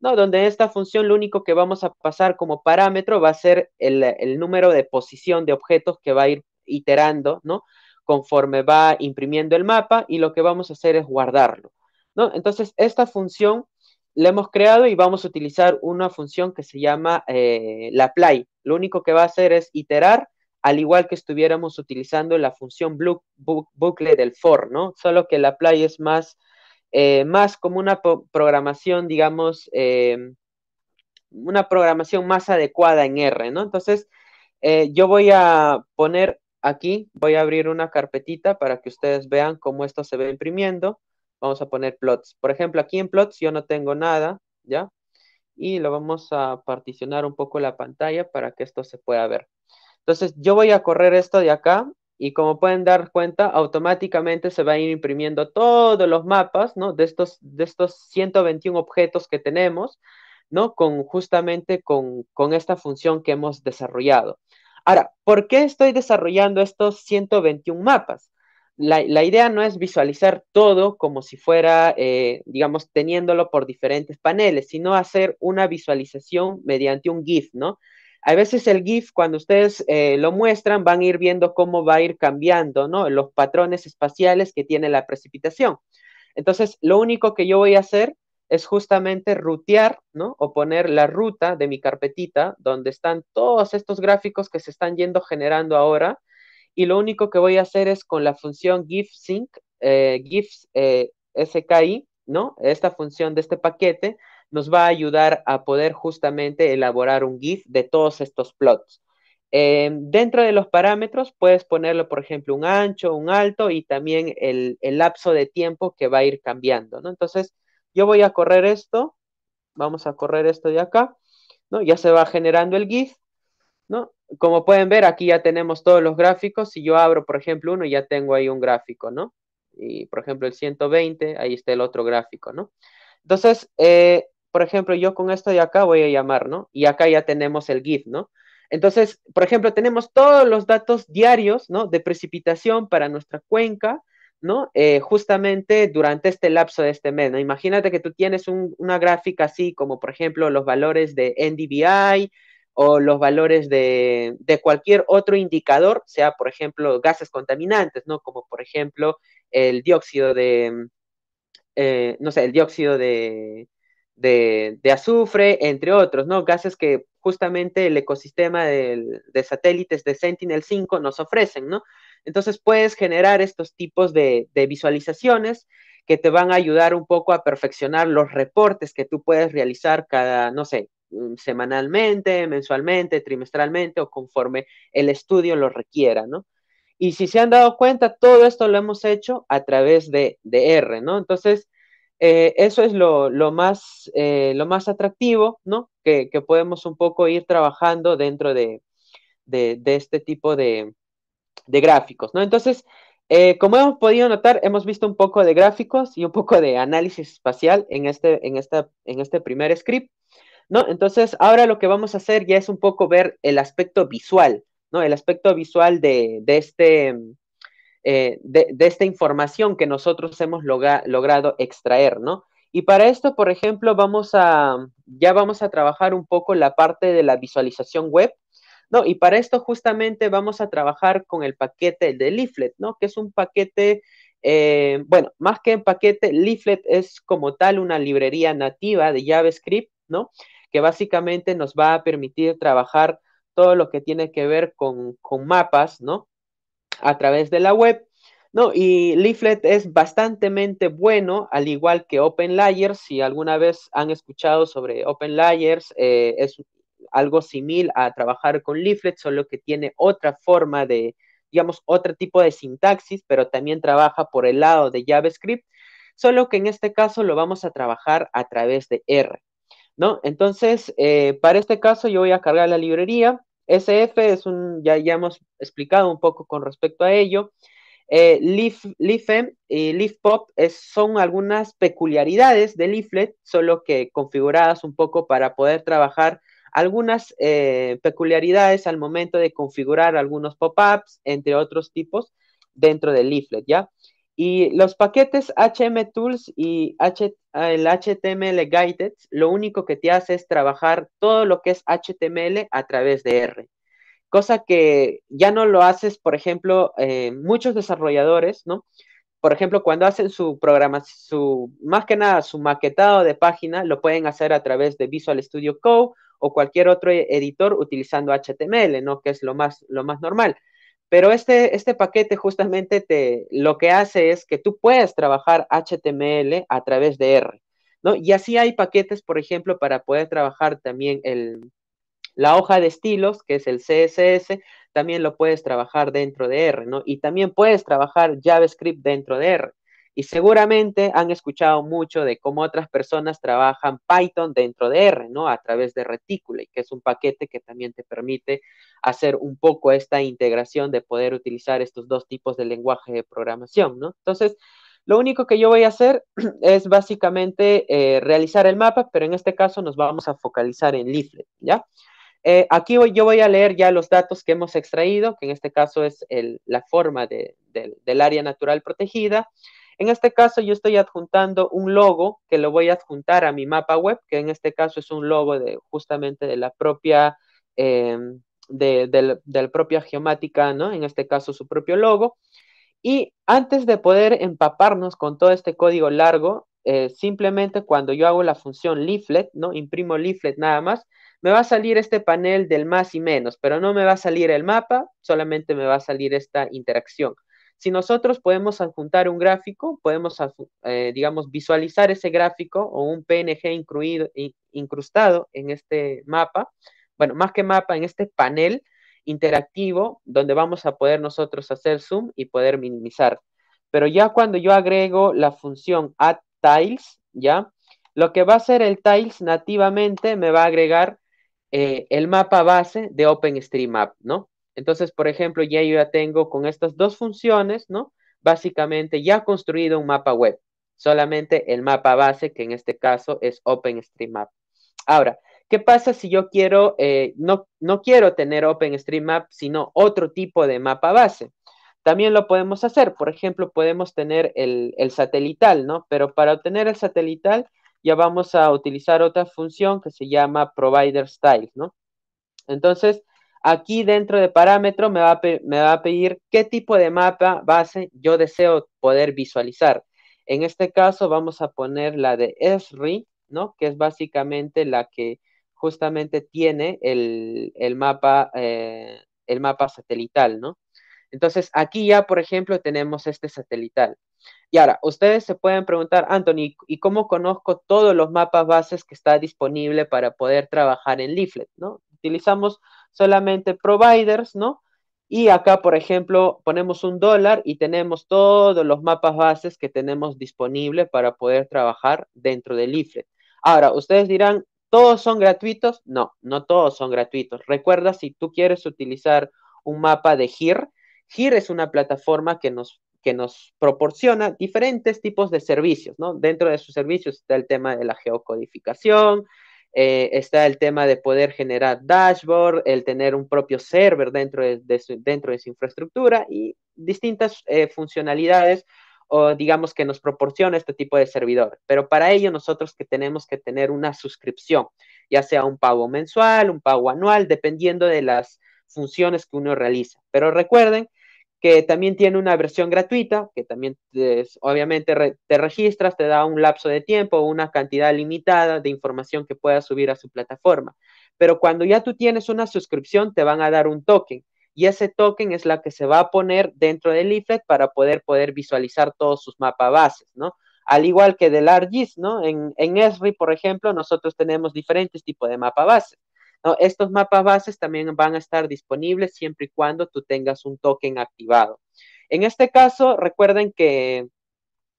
¿no? Donde esta función lo único que vamos a pasar como parámetro va a ser el, número de posición de objetos que va a ir iterando, ¿no? Conforme va imprimiendo el mapa y lo que vamos a hacer es guardarlo, ¿no? Entonces, esta función la hemos creado y vamos a utilizar una función que se llama eh, la play. Lo único que va a hacer es iterar al igual que estuviéramos utilizando la función bucle del for, ¿no? Solo que la apply es más, eh, más como una programación, digamos, em, una programación más adecuada en R, ¿no? Entonces, eh, yo voy a poner aquí, voy a abrir una carpetita para que ustedes vean cómo esto se ve imprimiendo. Vamos a poner plots. Por ejemplo, aquí en plots yo no tengo nada, ¿ya? Y lo vamos a particionar un poco la pantalla para que esto se pueda ver. Entonces yo voy a correr esto de acá y como pueden dar cuenta, automáticamente se van a ir imprimiendo todos los mapas, ¿no? De estos, de estos 121 objetos que tenemos, ¿no? Con justamente con, esta función que hemos desarrollado. Ahora, ¿por qué estoy desarrollando estos 121 mapas? La, idea no es visualizar todo como si fuera, eh, digamos, teniéndolo por diferentes paneles, sino hacer una visualización mediante un GIF, ¿no? a veces el GIF, cuando ustedes eh, lo muestran, van a ir viendo cómo va a ir cambiando, ¿no? Los patrones espaciales que tiene la precipitación. Entonces, lo único que yo voy a hacer es justamente rutear, ¿no? O poner la ruta de mi carpetita donde están todos estos gráficos que se están yendo generando ahora. Y lo único que voy a hacer es con la función GIF sync, eh, GIF eh, SKI, ¿no? Esta función de este paquete, nos va a ayudar a poder justamente elaborar un GIF de todos estos plots. Em, dentro de los parámetros puedes ponerle, por ejemplo, un ancho, un alto y también el, lapso de tiempo que va a ir cambiando, ¿no? Entonces, yo voy a correr esto, vamos a correr esto de acá, ¿no? Ya se va generando el GIF, ¿no? Como pueden ver, aquí ya tenemos todos los gráficos. Si yo abro, por ejemplo, uno, ya tengo ahí un gráfico, ¿no? Y, por ejemplo, el 120, ahí está el otro gráfico, ¿no? Entonces, eh, por ejemplo, yo con esto de acá voy a llamar, ¿no? Y acá ya tenemos el GIF, ¿no? Entonces, por ejemplo, tenemos todos los datos diarios, ¿no? De precipitación para nuestra cuenca, ¿no? Eh, justamente durante este lapso de este mes, ¿no? Imagínate que tú tienes una gráfica así como, por ejemplo, los valores de NDVI o los valores de, de cualquier otro indicador, sea, por ejemplo, gases contaminantes, ¿no? Como, por ejemplo, el dióxido de, eh, no sé, el dióxido de, de, azufre, entre otros, ¿no? Gases que justamente el ecosistema de, satélites de Sentinel-5 nos ofrecen, ¿no? Entonces puedes generar estos tipos de, visualizaciones que te van a ayudar un poco a perfeccionar los reportes que tú puedes realizar cada, no sé, mm, semanalmente, mensualmente, trimestralmente o conforme el estudio lo requiera, ¿no? Y si se han dado cuenta, todo esto lo hemos hecho a través de, de R, ¿no? Entonces, eh, eso es lo, más, eh, lo más atractivo, ¿no? Que, podemos un poco ir trabajando dentro de, este tipo de, gráficos, ¿no? Entonces, eh, como hemos podido notar, hemos visto un poco de gráficos y un poco de análisis espacial en este, en esta, en este primer script, ¿no? Entonces, ahora lo que vamos a hacer ya es un poco ver el aspecto visual, ¿no? El aspecto visual de, de este eh, de, esta información que nosotros hemos logrado extraer, ¿no? Y para esto, por ejemplo, vamos a, ya vamos a trabajar un poco la parte de la visualización web, ¿no? Y para esto justamente vamos a trabajar con el paquete de leaflet, ¿no? Que es un paquete, eh, bueno, más que un paquete, leaflet es como tal una librería nativa de JavaScript, ¿no? Que básicamente nos va a permitir trabajar todo lo que tiene que ver con, con mapas, ¿no? a través de la web. No, y Leaflet es bastante bueno, al igual que Open Layers. Si alguna vez han escuchado sobre Open Layers, eh, es algo similar a trabajar con Leaflet, solo que tiene otra forma de, digamos, otro tipo de sintaxis, pero también trabaja por el lado de JavaScript, solo que en este caso lo vamos a trabajar a través de R. ¿no? Entonces, eh, para este caso yo voy a cargar la librería, SF es un, ya, ya hemos explicado un poco con respecto a ello. Eh, Leaf, Leafem y LeafPop es, son algunas peculiaridades de Leaflet, solo que configuradas un poco para poder trabajar algunas eh, peculiaridades al momento de configurar algunos pop-ups, entre otros tipos, dentro de Leaflet, ¿ya? Y los paquetes HM Tools y ah, el HTML Guided, lo único que te hace es trabajar todo lo que es HTML a través de R. Cosa que ya no lo haces, por ejemplo, eh, muchos desarrolladores, ¿no? Por ejemplo, cuando hacen su programa, su, más que nada su maquetado de página, lo pueden hacer a través de Visual Studio Code o cualquier otro editor utilizando HTML, ¿no? Que es lo más, lo más normal pero este, este paquete justamente te, lo que hace es que tú puedes trabajar HTML a través de R, ¿no? Y así hay paquetes, por ejemplo, para poder trabajar también el, la hoja de estilos, que es el CSS, también lo puedes trabajar dentro de R, ¿no? Y también puedes trabajar JavaScript dentro de R. Y seguramente han escuchado mucho de cómo otras personas trabajan Python dentro de R, ¿no? A través de Reticule, que es un paquete que también te permite hacer un poco esta integración de poder utilizar estos dos tipos de lenguaje de programación, ¿no? Entonces, lo único que yo voy a hacer es básicamente eh, realizar el mapa, pero en este caso nos vamos a focalizar en Leaflet, ¿ya? Eh, aquí yo voy a leer ya los datos que hemos extraído, que en este caso es la forma del área natural protegida, en este caso yo estoy adjuntando un logo que lo voy a adjuntar a mi mapa web, que en este caso es un logo de justamente de la propia, em, de, propia geomática, ¿no? En este caso su propio logo. Y antes de poder empaparnos con todo este código largo, eh, simplemente cuando yo hago la función leaflet, ¿no? Imprimo leaflet nada más, me va a salir este panel del más y menos, pero no me va a salir el mapa, solamente me va a salir esta interacción. Si nosotros podemos adjuntar un gráfico, podemos, eh, digamos, visualizar ese gráfico o un PNG incluido, incrustado en este mapa, bueno, más que mapa, en este panel interactivo donde vamos a poder nosotros hacer zoom y poder minimizar. Pero ya cuando yo agrego la función add tiles, ¿ya? Lo que va a hacer el tiles nativamente me va a agregar eh, el mapa base de OpenStreetMap, ¿no? Entonces, por ejemplo, ya yo ya tengo con estas dos funciones, ¿no? Básicamente ya construido un mapa web, solamente el mapa base, que en este caso es OpenStreetMap. Ahora, ¿qué pasa si yo quiero, eh, no, no quiero tener OpenStreetMap, sino otro tipo de mapa base? También lo podemos hacer, por ejemplo, podemos tener el, el satelital, ¿no? Pero para obtener el satelital ya vamos a utilizar otra función que se llama provider style, ¿no? Entonces, Aquí dentro de parámetro me va, a, pedir qué tipo de mapa base yo deseo poder visualizar. En este caso vamos a poner la de ESRI, ¿no? Que es básicamente la que justamente tiene el, mapa, eh, el mapa satelital, ¿no? Entonces, aquí ya, por ejemplo, tenemos este satelital. Y ahora, ustedes se pueden preguntar, Anthony, ¿y cómo conozco todos los mapas bases que está disponible para poder trabajar en Leaflet? ¿no? Utilizamos solamente providers, ¿no? Y acá, por ejemplo, ponemos un dólar y tenemos todos los mapas bases que tenemos disponibles para poder trabajar dentro del leaflet. Ahora, ustedes dirán, ¿todos son gratuitos? No, no todos son gratuitos. Recuerda, si tú quieres utilizar un mapa de GIR, GIR es una plataforma que nos, que nos proporciona diferentes tipos de servicios, ¿no? Dentro de sus servicios está el tema de la geocodificación, eh, está el tema de poder generar dashboard, el tener un propio server dentro de, su, dentro de su infraestructura y distintas eh, funcionalidades o digamos que nos proporciona este tipo de servidor. Pero para ello nosotros que tenemos que tener una suscripción, ya sea un pago mensual, un pago anual, dependiendo de las funciones que uno realiza. Pero recuerden que también tiene una versión gratuita, que también obviamente te registras, te da un lapso de tiempo, una cantidad limitada de información que puedas subir a su plataforma. Pero cuando ya tú tienes una suscripción, te van a dar un token y ese token es la que se va a poner dentro del leaflet para poder, poder visualizar todos sus mapas bases, ¿no? Al igual que de Largis, ¿no? En, Esri, por ejemplo, nosotros tenemos diferentes tipos de mapa bases. Estos mapas bases también van a estar disponibles siempre y cuando tú tengas un token activado. En este caso, recuerden que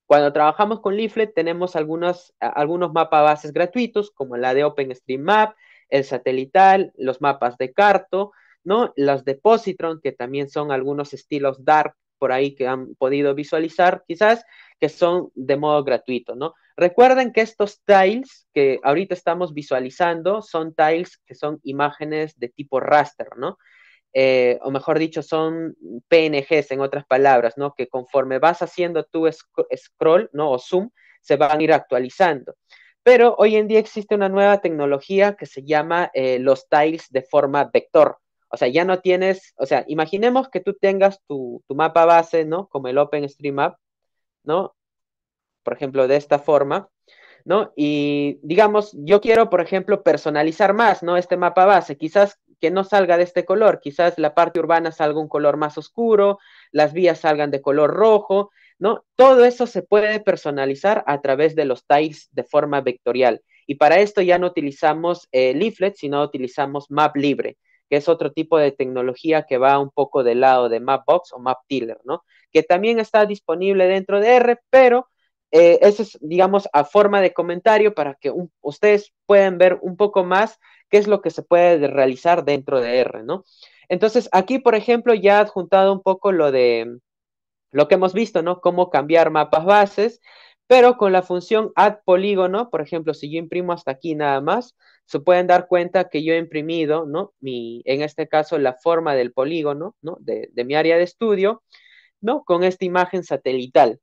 cuando trabajamos con Leaflet tenemos algunos, algunos mapas bases gratuitos, como la de OpenStreetMap, el satelital, los mapas de Carto, ¿no? Las de Positron, que también son algunos estilos dark por ahí que han podido visualizar quizás, que son de modo gratuito, ¿no? Recuerden que estos tiles que ahorita estamos visualizando son tiles que son imágenes de tipo raster, ¿no? Eh, o mejor dicho, son PNGs en otras palabras, ¿no? Que conforme vas haciendo tu scroll, ¿no? O zoom, se van a ir actualizando. Pero hoy en día existe una nueva tecnología que se llama eh, los tiles de forma vector. O sea, ya no tienes, o sea, imaginemos que tú tengas tu, mapa base, ¿no? Como el OpenStreetMap, ¿no? Por ejemplo, de esta forma, ¿no? Y digamos, yo quiero, por ejemplo, personalizar más, ¿no? Este mapa base, quizás que no salga de este color, quizás la parte urbana salga un color más oscuro, las vías salgan de color rojo, ¿no? Todo eso se puede personalizar a través de los tiles de forma vectorial. Y para esto ya no utilizamos eh, leaflet, sino utilizamos map libre que es otro tipo de tecnología que va un poco del lado de Mapbox o MapTiller, ¿no? Que también está disponible dentro de R, pero eh, eso es, digamos, a forma de comentario para que ustedes puedan ver un poco más qué es lo que se puede realizar dentro de R, ¿no? Entonces, aquí, por ejemplo, ya he adjuntado un poco lo de lo que hemos visto, ¿no? Cómo cambiar mapas bases, pero con la función add polígono, por ejemplo, si yo imprimo hasta aquí nada más, se pueden dar cuenta que yo he imprimido, ¿no? Mi, en este caso, la forma del polígono, ¿no? De, mi área de estudio, ¿no? Con esta imagen satelital,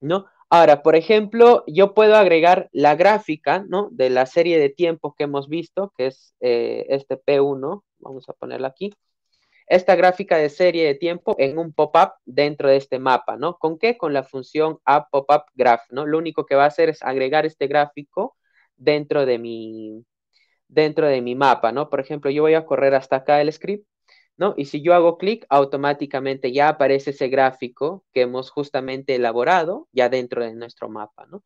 ¿no? Ahora, por ejemplo, yo puedo agregar la gráfica, ¿no? De la serie de tiempos que hemos visto, que es eh, este P1, vamos a ponerla aquí. Esta gráfica de serie de tiempo en un pop-up dentro de este mapa, ¿no? ¿Con qué? Con la función app pop-up graph, ¿no? Lo único que va a hacer es agregar este gráfico dentro de mi, dentro de mi mapa, ¿no? Por ejemplo, yo voy a correr hasta acá el script, ¿no? Y si yo hago clic, automáticamente ya aparece ese gráfico que hemos justamente elaborado ya dentro de nuestro mapa, ¿no?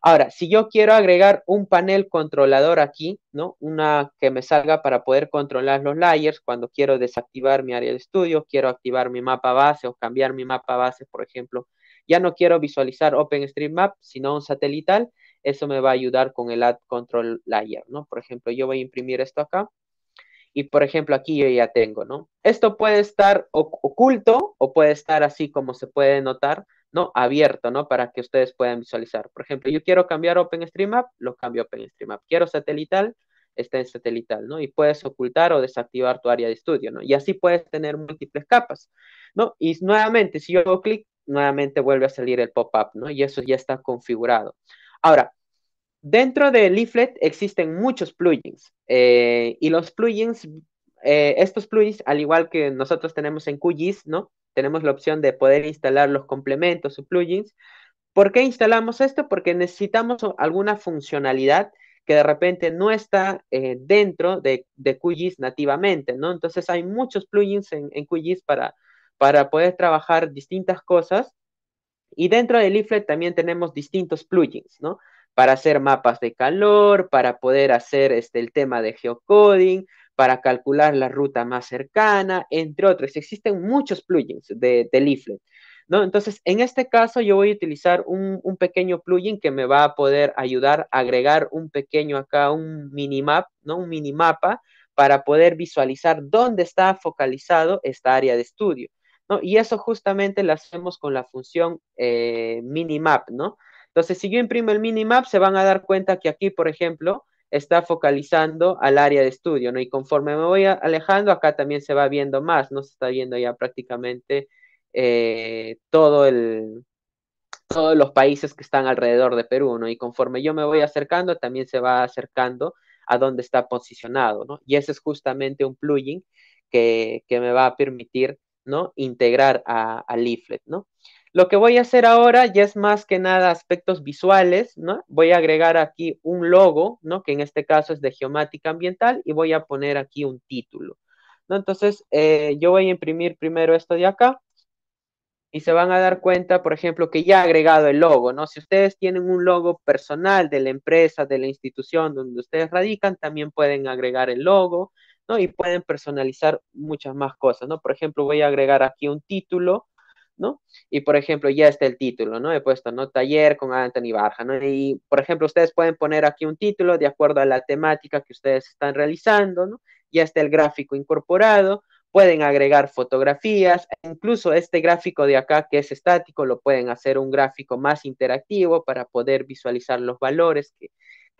Ahora, si yo quiero agregar un panel controlador aquí, ¿no? Una que me salga para poder controlar los layers cuando quiero desactivar mi área de estudio, quiero activar mi mapa base o cambiar mi mapa base, por ejemplo. Ya no quiero visualizar OpenStreetMap, sino un satelital eso me va a ayudar con el Add Control Layer, ¿no? Por ejemplo, yo voy a imprimir esto acá y, por ejemplo, aquí yo ya tengo, ¿no? Esto puede estar oculto o puede estar así como se puede notar, ¿no? Abierto, ¿no? Para que ustedes puedan visualizar. Por ejemplo, yo quiero cambiar Map, lo cambio a Map. Quiero satelital, está en satelital, ¿no? Y puedes ocultar o desactivar tu área de estudio, ¿no? Y así puedes tener múltiples capas, ¿no? Y nuevamente, si yo hago clic, nuevamente vuelve a salir el pop-up, ¿no? Y eso ya está configurado. Ahora, Dentro de Leaflet existen muchos plugins eh, y los plugins, eh, estos plugins, al igual que nosotros tenemos en QGIS, ¿no? Tenemos la opción de poder instalar los complementos o plugins. ¿Por qué instalamos esto? Porque necesitamos alguna funcionalidad que de repente no está eh, dentro de, de, QGIS nativamente, ¿no? Entonces hay muchos plugins en, en QGIS para, para poder trabajar distintas cosas. Y dentro de Leaflet también tenemos distintos plugins, ¿no? para hacer mapas de calor, para poder hacer este, el tema de geocoding, para calcular la ruta más cercana, entre otros. Existen muchos plugins de, Leaflet. ¿no? Entonces, en este caso, yo voy a utilizar un, pequeño plugin que me va a poder ayudar a agregar un pequeño acá, un minimap, ¿no? Un minimapa para poder visualizar dónde está focalizado esta área de estudio, ¿no? Y eso justamente lo hacemos con la función eh, minimap, ¿no? Entonces, si yo imprimo el minimap, se van a dar cuenta que aquí, por ejemplo, está focalizando al área de estudio, ¿no? Y conforme me voy alejando, acá también se va viendo más, ¿no? Se está viendo ya prácticamente eh, todo el, todos los países que están alrededor de Perú, ¿no? Y conforme yo me voy acercando, también se va acercando a dónde está posicionado, ¿no? Y ese es justamente un plugin que, me va a permitir, ¿no? Integrar a, a Leaflet, ¿no? Lo que voy a hacer ahora ya es más que nada aspectos visuales, ¿no? Voy a agregar aquí un logo, ¿no? Que en este caso es de geomática ambiental y voy a poner aquí un título, ¿no? Entonces, eh, yo voy a imprimir primero esto de acá y se van a dar cuenta, por ejemplo, que ya he agregado el logo, ¿no? Si ustedes tienen un logo personal de la empresa, de la institución donde ustedes radican, también pueden agregar el logo, ¿no? Y pueden personalizar muchas más cosas, ¿no? Por ejemplo, voy a agregar aquí un título, ¿no? Y por ejemplo, ya está el título, ¿no? He puesto, ¿no? Taller con Anthony Barja, ¿no? Y por ejemplo, ustedes pueden poner aquí un título de acuerdo a la temática que ustedes están realizando, ¿no? Ya está el gráfico incorporado, pueden agregar fotografías, e incluso este gráfico de acá que es estático, lo pueden hacer un gráfico más interactivo para poder visualizar los valores que,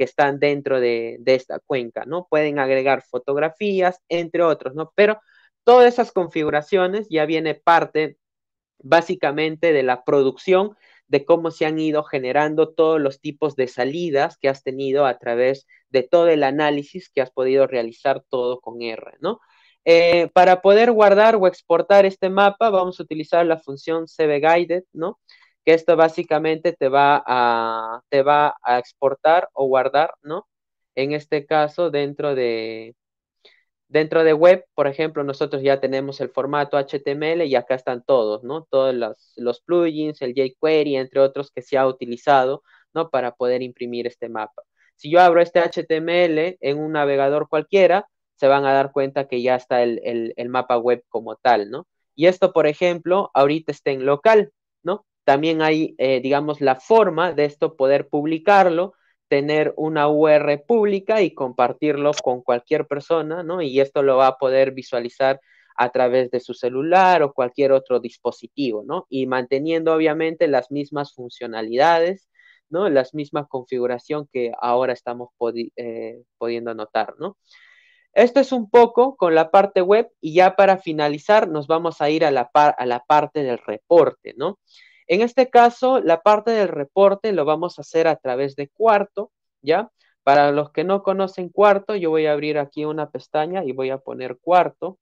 están dentro de, esta cuenca, ¿no? Pueden agregar fotografías, entre otros, ¿no? Pero todas esas configuraciones ya viene parte básicamente de la producción, de cómo se han ido generando todos los tipos de salidas que has tenido a través de todo el análisis que has podido realizar todo con R, ¿no? Eh, para poder guardar o exportar este mapa, vamos a utilizar la función cbguided, ¿no? Que esto básicamente te va a, te va a exportar o guardar, ¿no? En este caso, dentro de, Dentro de web, por ejemplo, nosotros ya tenemos el formato HTML y acá están todos, ¿no? Todos los, plugins, el jQuery, entre otros que se ha utilizado, ¿no? Para poder imprimir este mapa. Si yo abro este HTML en un navegador cualquiera, se van a dar cuenta que ya está el, mapa web como tal, ¿no? Y esto, por ejemplo, ahorita está en local, ¿no? También hay, eh, digamos, la forma de esto poder publicarlo tener una UR pública y compartirlo con cualquier persona, ¿no? Y esto lo va a poder visualizar a través de su celular o cualquier otro dispositivo, ¿no? Y manteniendo obviamente las mismas funcionalidades, ¿no? Las mismas configuración que ahora estamos eh, pudiendo notar, ¿no? Esto es un poco con la parte web y ya para finalizar nos vamos a ir a la parte del reporte, ¿no? En este caso, la parte del reporte lo vamos a hacer a través de cuarto, ¿ya? Para los que no conocen cuarto, yo voy a abrir aquí una pestaña y voy a poner cuarto.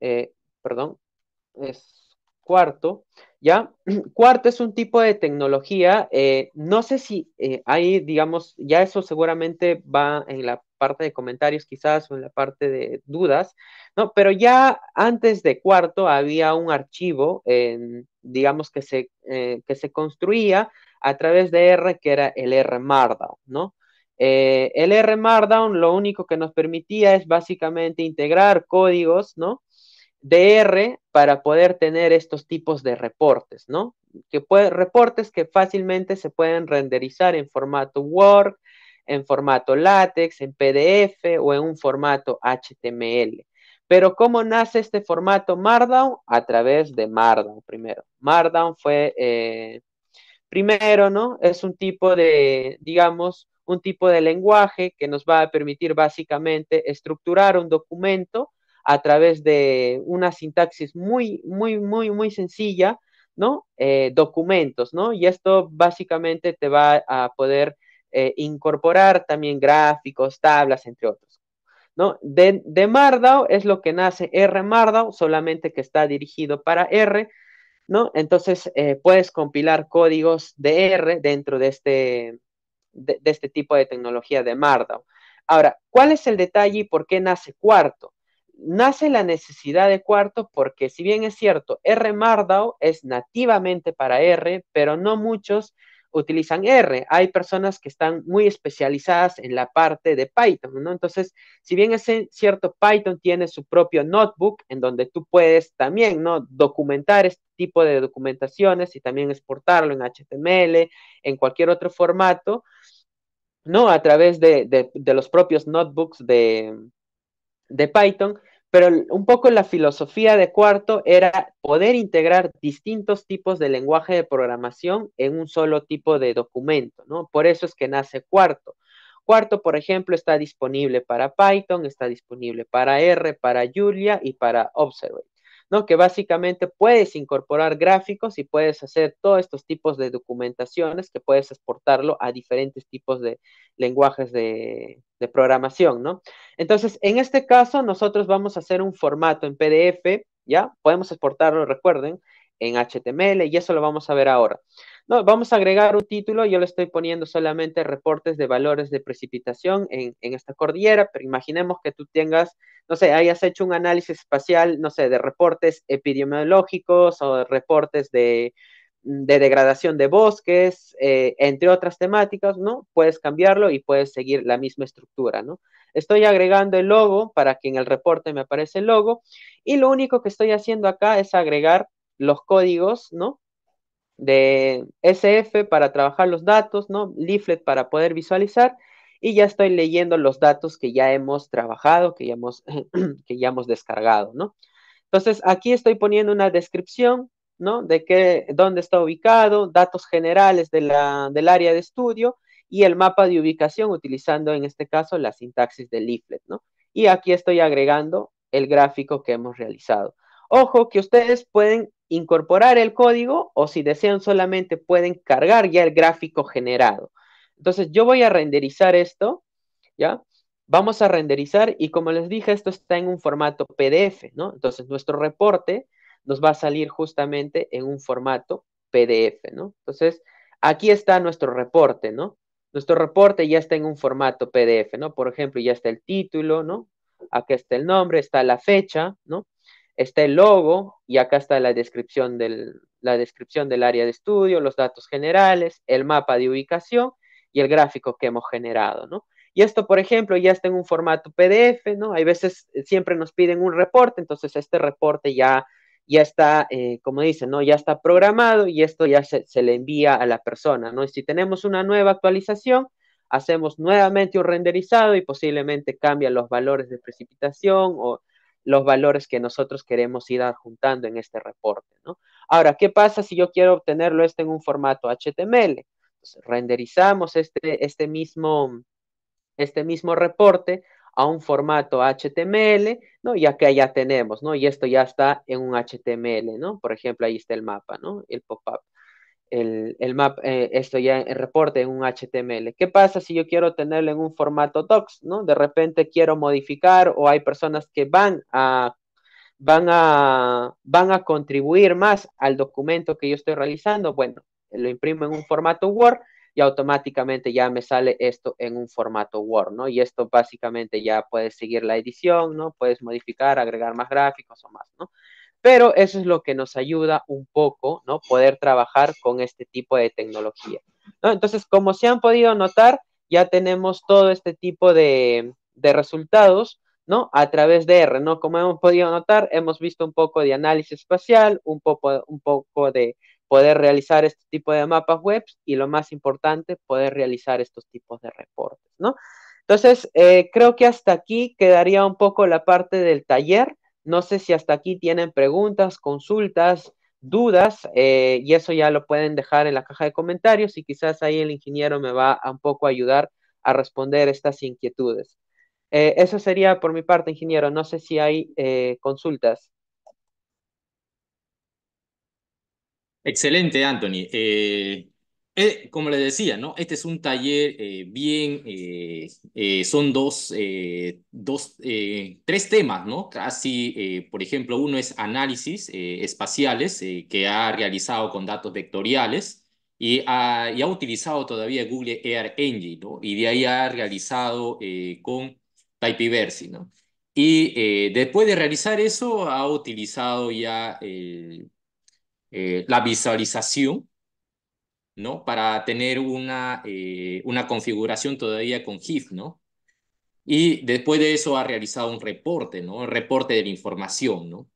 Eh, perdón, es cuarto, ¿ya? Cuarto es un tipo de tecnología, eh, no sé si eh, ahí, hay, digamos, ya eso seguramente va en la parte de comentarios quizás o en la parte de dudas, ¿no? Pero ya antes de cuarto había un archivo, digamos, que se, eh, que se construía a través de R, que era el R Markdown, ¿no? Eh, el R Markdown lo único que nos permitía es básicamente integrar códigos, ¿no? De R para poder tener estos tipos de reportes, ¿no? Que reportes que fácilmente se pueden renderizar en formato Word, en formato látex, en PDF o en un formato HTML. Pero ¿cómo nace este formato Markdown? A través de Markdown primero. Markdown fue eh, primero, ¿no? Es un tipo de, digamos, un tipo de lenguaje que nos va a permitir básicamente estructurar un documento a través de una sintaxis muy, muy, muy, muy sencilla, ¿no? Eh, documentos, ¿no? Y esto básicamente te va a poder eh, incorporar también gráficos, tablas, entre otros. ¿no? De, de es lo que nace R Mardow, solamente que está dirigido para R, ¿no? Entonces eh, puedes compilar códigos de R dentro de este, de, este tipo de tecnología de Mardau. Ahora, ¿cuál es el detalle y por qué nace cuarto? nace la necesidad de cuarto porque si bien es cierto, R Mardow es nativamente para R, pero no muchos utilizan R. Hay personas que están muy especializadas en la parte de Python, ¿no? Entonces, si bien es cierto, Python tiene su propio notebook en donde tú puedes también, ¿no? Documentar este tipo de documentaciones y también exportarlo en HTML, en cualquier otro formato, ¿no? A través de, los propios notebooks de, de Python pero un poco la filosofía de Cuarto era poder integrar distintos tipos de lenguaje de programación en un solo tipo de documento, ¿no? Por eso es que nace Cuarto. Cuarto, por ejemplo, está disponible para Python, está disponible para R, para Julia y para observer ¿no? Que básicamente puedes incorporar gráficos y puedes hacer todos estos tipos de documentaciones que puedes exportarlo a diferentes tipos de lenguajes de, de programación, ¿no? Entonces, en este caso, nosotros vamos a hacer un formato en PDF, ¿ya? Podemos exportarlo, recuerden, en HTML y eso lo vamos a ver ahora. No, vamos a agregar un título, yo le estoy poniendo solamente reportes de valores de precipitación en, esta cordillera, pero imaginemos que tú tengas, no sé, hayas hecho un análisis espacial, no sé, de reportes epidemiológicos o de reportes de, degradación de bosques, eh, entre otras temáticas, ¿no? Puedes cambiarlo y puedes seguir la misma estructura, ¿no? Estoy agregando el logo para que en el reporte me aparece el logo y lo único que estoy haciendo acá es agregar los códigos, ¿no? de SF para trabajar los datos, ¿no? Leaflet para poder visualizar y ya estoy leyendo los datos que ya hemos trabajado, que ya hemos, que ya hemos descargado, ¿no? Entonces, aquí estoy poniendo una descripción, ¿no? De qué, dónde está ubicado, datos generales de del área de estudio y el mapa de ubicación utilizando en este caso la sintaxis de leaflet, ¿no? Y aquí estoy agregando el gráfico que hemos realizado. Ojo que ustedes pueden incorporar el código o si desean solamente pueden cargar ya el gráfico generado. Entonces yo voy a renderizar esto, ¿ya? Vamos a renderizar y como les dije, esto está en un formato PDF, ¿no? Entonces nuestro reporte nos va a salir justamente en un formato PDF, ¿no? Entonces aquí está nuestro reporte, ¿no? Nuestro reporte ya está en un formato PDF, ¿no? Por ejemplo, ya está el título, ¿no? aquí está el nombre, está la fecha, ¿no? está el logo y acá está la descripción del, la descripción del área de estudio, los datos generales, el mapa de ubicación y el gráfico que hemos generado, ¿no? Y esto, por ejemplo, ya está en un formato PDF, ¿no? Hay veces eh, siempre nos piden un reporte, entonces este reporte ya, ya está, eh, como dicen, ¿no? Ya está programado y esto ya se, le envía a la persona, ¿no? Y si tenemos una nueva actualización, hacemos nuevamente un renderizado y posiblemente cambian los valores de precipitación o los valores que nosotros queremos ir adjuntando en este reporte, ¿no? Ahora, ¿qué pasa si yo quiero obtenerlo este en un formato HTML? Pues, renderizamos este, este, mismo, este mismo reporte a un formato HTML, ¿no? Y acá ya tenemos, ¿no? Y esto ya está en un HTML, ¿no? Por ejemplo, ahí está el mapa, ¿no? El pop-up el, el map, eh, esto ya en reporte en un HTML. ¿Qué pasa si yo quiero tenerlo en un formato docs, ¿no? De repente quiero modificar o hay personas que van a van a van a contribuir más al documento que yo estoy realizando. Bueno, lo imprimo en un formato Word y automáticamente ya me sale esto en un formato Word, ¿no? Y esto básicamente ya puedes seguir la edición, ¿no? Puedes modificar, agregar más gráficos o más, ¿no? pero eso es lo que nos ayuda un poco, ¿no? Poder trabajar con este tipo de tecnología, ¿no? Entonces, como se han podido notar, ya tenemos todo este tipo de, resultados, ¿no? A través de R, ¿no? Como hemos podido notar, hemos visto un poco de análisis espacial, un poco, un poco de poder realizar este tipo de mapas web y lo más importante, poder realizar estos tipos de reportes, ¿no? Entonces, eh, creo que hasta aquí quedaría un poco la parte del taller. No sé si hasta aquí tienen preguntas, consultas, dudas, eh, y eso ya lo pueden dejar en la caja de comentarios y quizás ahí el ingeniero me va a un poco ayudar a responder estas inquietudes. Eh, eso sería por mi parte, ingeniero. No sé si hay eh, consultas. Excelente, Anthony. Eh, como les decía, ¿no? Este es un taller eh, bien, eh, son dos, dos tres temas, ¿no? Casi, por ejemplo, uno es análisis espaciales que ha realizado con datos vectoriales y ha, utilizado todavía Google Air Engine, ¿no? Y de ahí ha realizado con Typeverse, ¿no? Y después de realizar eso, ha utilizado ya la visualización para tener una, eh, una configuración todavía con GIF, ¿no? Y después de eso ha realizado un reporte, ¿no? reporte de la información, ¿no?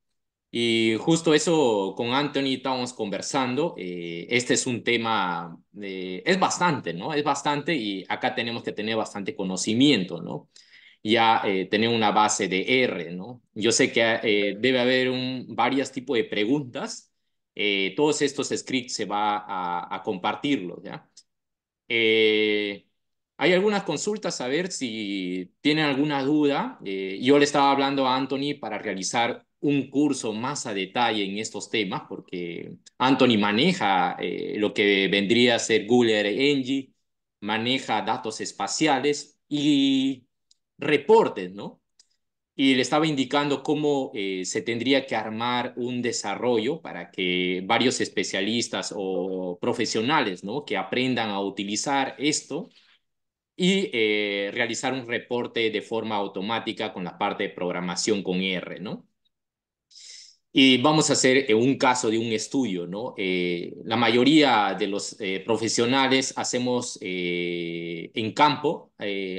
Y justo eso con Anthony estábamos conversando. Eh, este es un tema, es bastante, ¿no? Es bastante y acá tenemos que tener bastante conocimiento, ¿no? Ya eh, tener una base de R, ¿no? Yo sé que debe haber un, varios tipos de preguntas eh, todos estos scripts se va a, a compartirlos. ¿ya? Eh, hay algunas consultas, a ver si tienen alguna duda. Eh, yo le estaba hablando a Anthony para realizar un curso más a detalle en estos temas, porque Anthony maneja lo que vendría a ser Google Engine, maneja datos espaciales y reportes, ¿no? y le estaba indicando cómo eh, se tendría que armar un desarrollo para que varios especialistas o profesionales ¿no? que aprendan a utilizar esto y eh, realizar un reporte de forma automática con la parte de programación con e R, ¿no? Y vamos a hacer eh, un caso de un estudio, ¿no? Eh, la mayoría de los eh, profesionales hacemos en campo,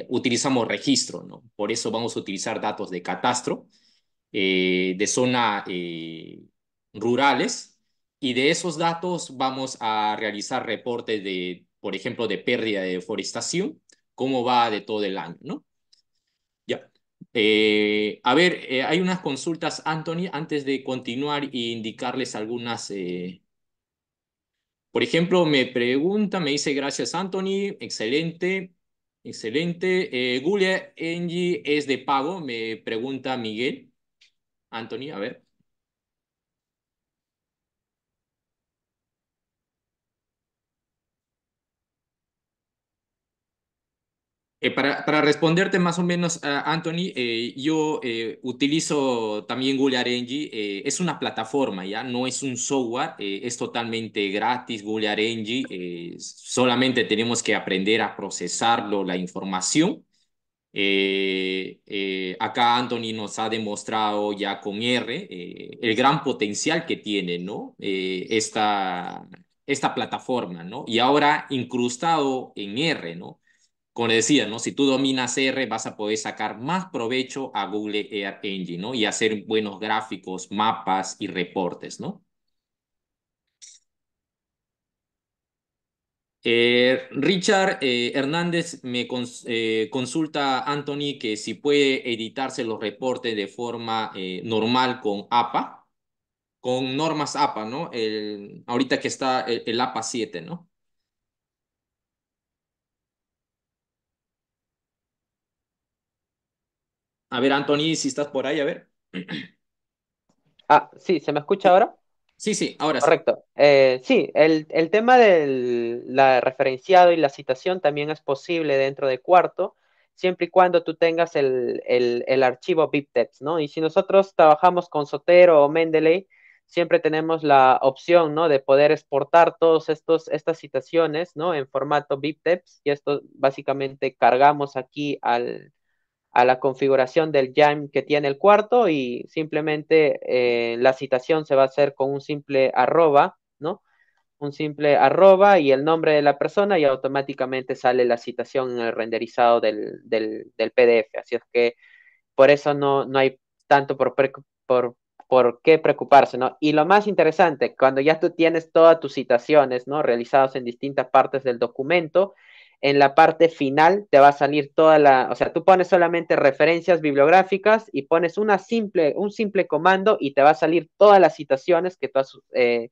utilizamos registro, ¿no? Por eso vamos a utilizar datos de catastro, de zona rurales, y de esos datos vamos a realizar reportes de, por ejemplo, de pérdida de deforestación, cómo va de todo el año, ¿no? Eh, a ver, eh, hay unas consultas, Anthony, antes de continuar y indicarles algunas. Eh, por ejemplo, me pregunta, me dice gracias, Anthony, excelente, excelente. Google Engie es de pago, me pregunta Miguel. Anthony, a ver. Eh, para, responderte más o menos, ah, Anthony, eh, yo eh, utilizo también Google Eh, es una plataforma, ya no es un software, es totalmente gratis Google Engine. solamente tenemos que aprender a procesarlo, la información. acá Anthony nos ha demostrado ya con R el gran potencial que tiene ¿no? esta, esta plataforma, ¿no? Y ahora incrustado en R, ¿no? como decía, ¿no? si tú dominas R, vas a poder sacar más provecho a Google Air Engine ¿no? y hacer buenos gráficos, mapas y reportes. ¿no? Eh, Richard eh, Hernández me eh, consulta, Anthony, que si puede editarse los reportes de forma normal con APA, con normas APA, ¿no? El, ahorita que está el, el APA 7, ¿no? A ver, Anthony, si estás por ahí, a ver. Ah, sí, ¿se me escucha ahora? Sí, sí, ahora sí. Correcto. Eh, sí, el, tema del la referenciado y la citación también es posible dentro de cuarto, siempre y cuando tú tengas el, archivo BibTeX, ¿no? Y si nosotros trabajamos con Sotero o Mendeley, siempre tenemos la opción, ¿no? De poder exportar todas estas citaciones, ¿no? En formato BibTeX y esto básicamente cargamos aquí al, a la configuración del YAM que tiene el cuarto y simplemente eh, la citación se va a hacer con un simple arroba, ¿no? Un simple arroba y el nombre de la persona y automáticamente sale la citación en el renderizado del, PDF. Así es que por eso no, hay tanto por, por, por qué preocuparse, ¿no? Y lo más interesante, cuando ya tú tienes todas tus citaciones, ¿no? Realizadas en distintas partes del documento, en la parte final te va a salir toda la, o sea, tú pones solamente referencias bibliográficas y pones una simple, un simple comando y te va a salir todas las citaciones que tú has, eh,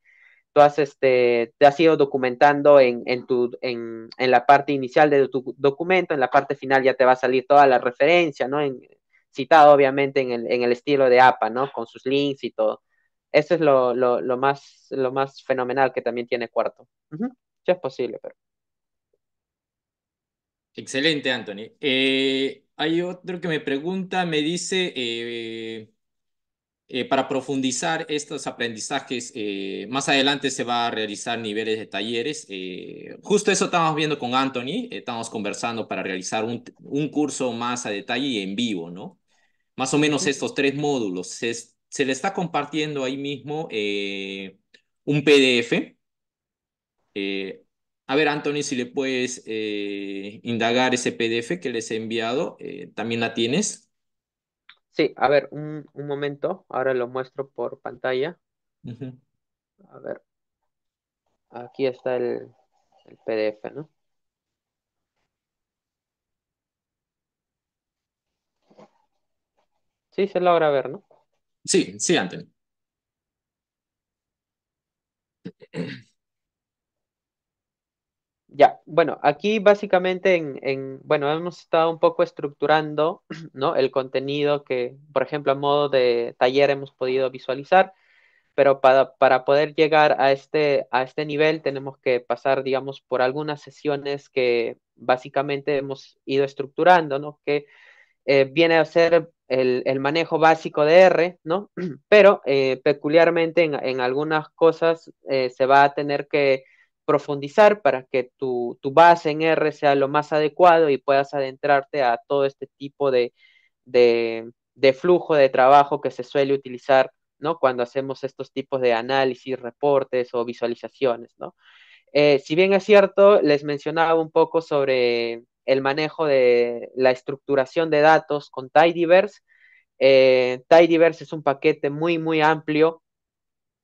tú este, te ido documentando en, en tu, en, la parte inicial de tu documento, en la parte final ya te va a salir toda la referencia, ¿no? En, citado obviamente en el, en el estilo de APA, ¿no? Con sus links y todo. Eso es lo, lo, más, lo más fenomenal que también tiene Cuarto. Ya es posible, pero... Excelente, Anthony. Eh, hay otro que me pregunta, me dice, eh, eh, para profundizar estos aprendizajes, más adelante se va a realizar niveles de talleres. justo eso estamos viendo con Anthony, estamos conversando para realizar un, curso más a detalle y en vivo, ¿no? Más o menos estos tres módulos. Se, le está compartiendo ahí mismo un PDF. A ver, Anthony, si le puedes eh, indagar ese PDF que les he enviado, eh, ¿también la tienes? Sí, a ver, un, momento, ahora lo muestro por pantalla. A ver, aquí está el, el PDF, ¿no? Sí, se logra ver, ¿no? Sí, sí, Anthony. Ya, bueno, aquí básicamente en, bueno, hemos estado un poco estructurando, ¿no? El contenido que, por ejemplo, a modo de taller hemos podido visualizar, pero para, para poder llegar a este, a este nivel tenemos que pasar, digamos, por algunas sesiones que básicamente hemos ido estructurando, ¿no? Que eh, viene a ser el, el, manejo básico de R, ¿no? Pero eh, peculiarmente en, en, algunas cosas eh, se va a tener que profundizar para que tu, base en R sea lo más adecuado y puedas adentrarte a todo este tipo de, flujo de trabajo que se suele utilizar ¿no? cuando hacemos estos tipos de análisis, reportes o visualizaciones. Eh, si bien es cierto, les mencionaba un poco sobre el manejo de la estructuración de datos con Tidyverse. Eh, Tidyverse es un paquete muy, muy amplio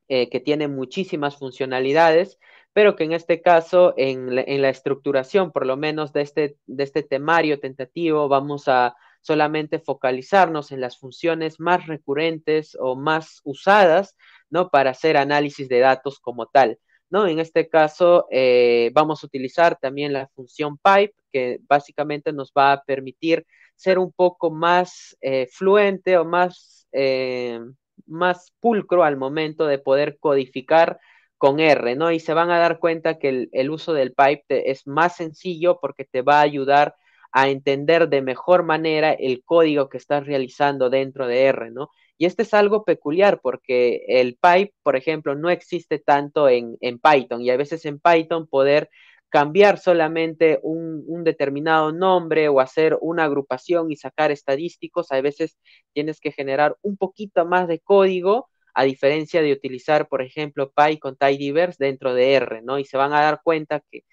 eh, que tiene muchísimas funcionalidades pero que en este caso, en la, estructuración, por lo menos de este, de este temario tentativo, vamos a solamente focalizarnos en las funciones más recurrentes o más usadas, ¿no? Para hacer análisis de datos como tal, ¿no? En este caso, eh, vamos a utilizar también la función pipe, que básicamente nos va a permitir ser un poco más eh, fluente o más, eh, más pulcro al momento de poder codificar con R, ¿no? Y se van a dar cuenta que el, uso del pipe es más sencillo porque te va a ayudar a entender de mejor manera el código que estás realizando dentro de R, ¿no? Y este es algo peculiar porque el pipe, por ejemplo, no existe tanto en, Python y a veces en Python poder cambiar solamente un, un, determinado nombre o hacer una agrupación y sacar estadísticos, a veces tienes que generar un poquito más de código a diferencia de utilizar, por ejemplo, Py con tidyverse dentro de R, ¿no? Y se van a dar cuenta que,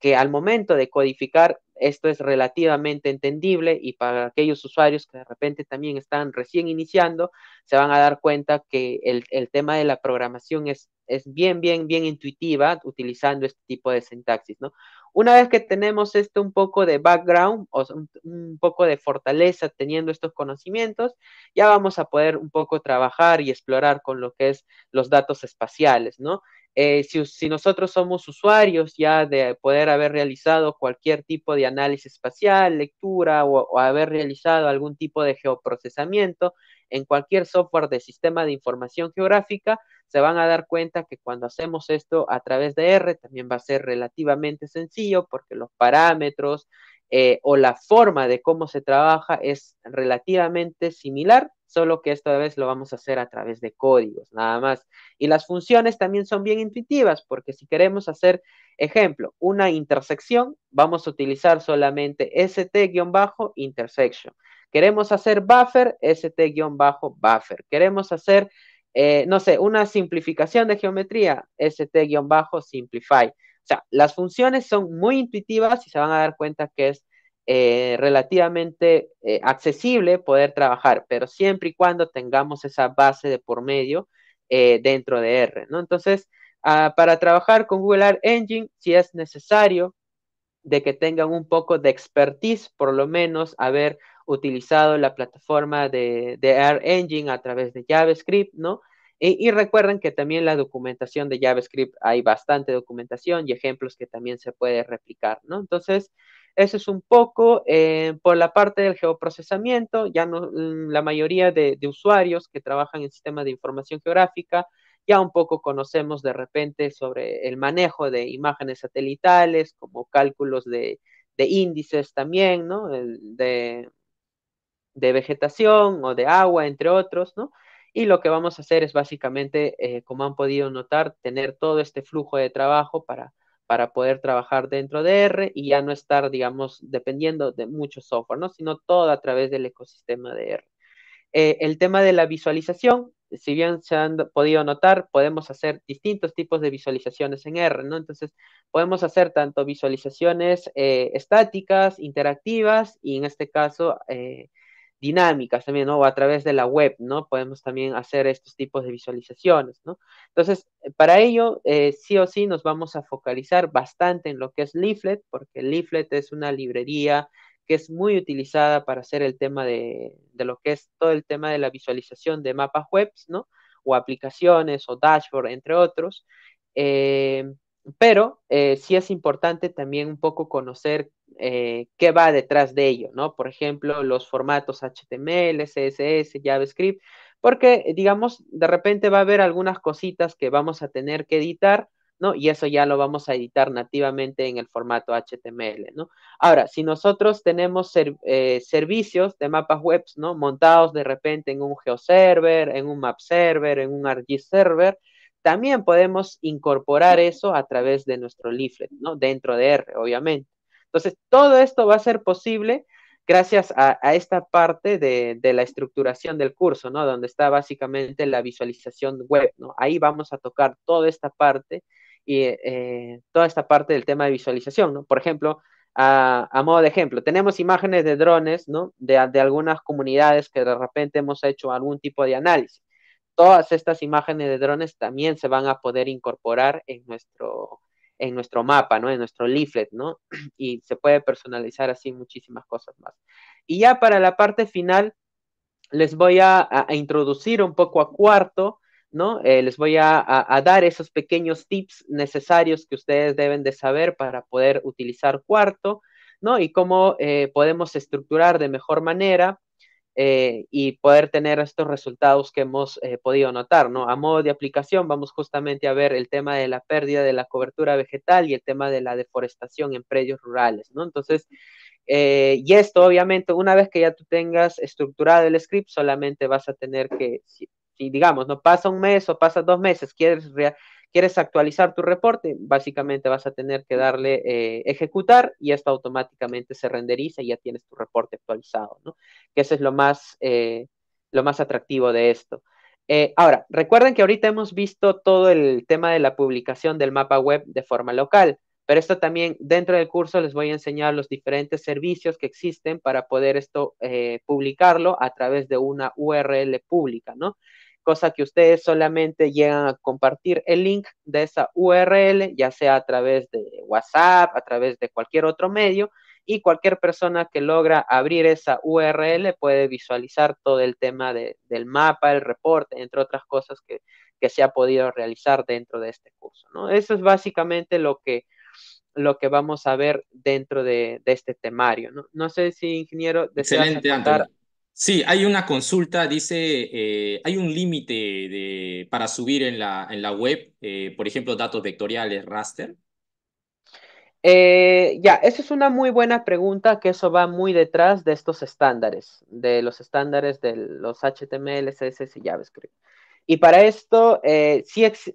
que al momento de codificar esto es relativamente entendible y para aquellos usuarios que de repente también están recién iniciando, se van a dar cuenta que el, tema de la programación es, bien, bien, bien intuitiva utilizando este tipo de sintaxis, ¿no? Una vez que tenemos esto un poco de background, o un, un poco de fortaleza teniendo estos conocimientos, ya vamos a poder un poco trabajar y explorar con lo que es los datos espaciales, ¿no? Eh, si, nosotros somos usuarios ya de poder haber realizado cualquier tipo de análisis espacial, lectura o, haber realizado algún tipo de geoprocesamiento en cualquier software de sistema de información geográfica, se van a dar cuenta que cuando hacemos esto a través de R también va a ser relativamente sencillo porque los parámetros eh, o la forma de cómo se trabaja es relativamente similar solo que esta vez lo vamos a hacer a través de códigos, nada más. Y las funciones también son bien intuitivas, porque si queremos hacer, ejemplo, una intersección, vamos a utilizar solamente st-intersection. Queremos hacer buffer, st-buffer. Queremos hacer, eh, no sé, una simplificación de geometría, st-simplify. O sea, las funciones son muy intuitivas y se van a dar cuenta que es eh, relativamente eh, accesible poder trabajar, pero siempre y cuando tengamos esa base de por medio eh, dentro de R, ¿no? Entonces, ah, para trabajar con Google Art Engine, si es necesario de que tengan un poco de expertise, por lo menos haber utilizado la plataforma de, de Engine a través de JavaScript, ¿no? Y, y, recuerden que también la documentación de JavaScript, hay bastante documentación y ejemplos que también se puede replicar, ¿no? Entonces, eso es un poco eh, por la parte del geoprocesamiento, ya mm, la mayoría de, usuarios que trabajan en sistemas de información geográfica ya un poco conocemos de repente sobre el manejo de imágenes satelitales, como cálculos de, índices también, ¿no? De, vegetación o de agua, entre otros, ¿no? Y lo que vamos a hacer es básicamente, eh, como han podido notar, tener todo este flujo de trabajo para para poder trabajar dentro de R y ya no estar, digamos, dependiendo de mucho software, Sino todo a través del ecosistema de R. Eh, el tema de la visualización, si bien se han podido notar, podemos hacer distintos tipos de visualizaciones en R, ¿no? Entonces, podemos hacer tanto visualizaciones eh, estáticas, interactivas y en este caso eh, dinámicas también, ¿no? O a través de la web, ¿no? Podemos también hacer estos tipos de visualizaciones, Entonces, eh, para ello, eh, sí o sí nos vamos a focalizar bastante en lo que es Leaflet, porque Leaflet es una librería que es muy utilizada para hacer el tema de, lo que es todo el tema de la visualización de mapas webs, ¿no? O aplicaciones o dashboard, entre otros. Eh, pero sí es importante también un poco conocer eh, qué va detrás de ello, ¿no? Por ejemplo, los formatos HTML, CSS, JavaScript, porque, digamos, de repente va a haber algunas cositas que vamos a tener que editar, ¿no? Y eso ya lo vamos a editar nativamente en el formato HTML, ¿no? Ahora, si nosotros tenemos eh, servicios de mapas web, ¿no? Montados de repente en un GeoServer, en un MapServer, en un ArcGIS Server, también podemos incorporar eso a través de nuestro leaflet, ¿no? Dentro de R, obviamente. Entonces, todo esto va a ser posible gracias a, esta parte de, la estructuración del curso, ¿no? Donde está básicamente la visualización web, ¿no? Ahí vamos a tocar toda esta parte y eh, toda esta parte del tema de visualización, ¿no? Por ejemplo, a, modo de ejemplo, tenemos imágenes de drones, ¿no? De, de algunas comunidades que de repente hemos hecho algún tipo de análisis. Todas estas imágenes de drones también se van a poder incorporar en nuestro, en nuestro mapa, ¿no? En nuestro leaflet, ¿no? Y se puede personalizar así muchísimas cosas más. Y ya para la parte final, les voy a, introducir un poco a cuarto, ¿no? Eh, les voy a, dar esos pequeños tips necesarios que ustedes deben de saber para poder utilizar cuarto, ¿no? Y cómo eh, podemos estructurar de mejor manera eh, y poder tener estos resultados que hemos eh, podido notar, ¿no? A modo de aplicación, vamos justamente a ver el tema de la pérdida de la cobertura vegetal y el tema de la deforestación en predios rurales, ¿no? Entonces, eh, y esto, obviamente, una vez que ya tú tengas estructurado el script, solamente vas a tener que, si, si digamos, no pasa un mes o pasa dos meses, quieres ¿Quieres actualizar tu reporte? Básicamente vas a tener que darle eh, ejecutar y esto automáticamente se renderiza y ya tienes tu reporte actualizado, ¿no? Que eso es lo más, eh, lo más atractivo de esto. Eh, ahora, recuerden que ahorita hemos visto todo el tema de la publicación del mapa web de forma local, pero esto también dentro del curso les voy a enseñar los diferentes servicios que existen para poder esto publicarlo a través de una URL pública, ¿no? cosa que ustedes solamente llegan a compartir el link de esa URL, ya sea a través de WhatsApp, a través de cualquier otro medio, y cualquier persona que logra abrir esa URL puede visualizar todo el tema del mapa, el reporte, entre otras cosas que, se ha podido realizar dentro de este curso. Eso es básicamente lo que, lo que vamos a ver dentro de, este temario. ¿no? sé si, ingeniero, deseas Excelente, Sí, hay una consulta, dice, eh, hay un límite para subir en la, web, eh, por ejemplo, datos vectoriales, raster. Eh, ya, esa es una muy buena pregunta, que eso va muy detrás de estos estándares, de los estándares de los HTML, CSS y JavaScript. Y para esto,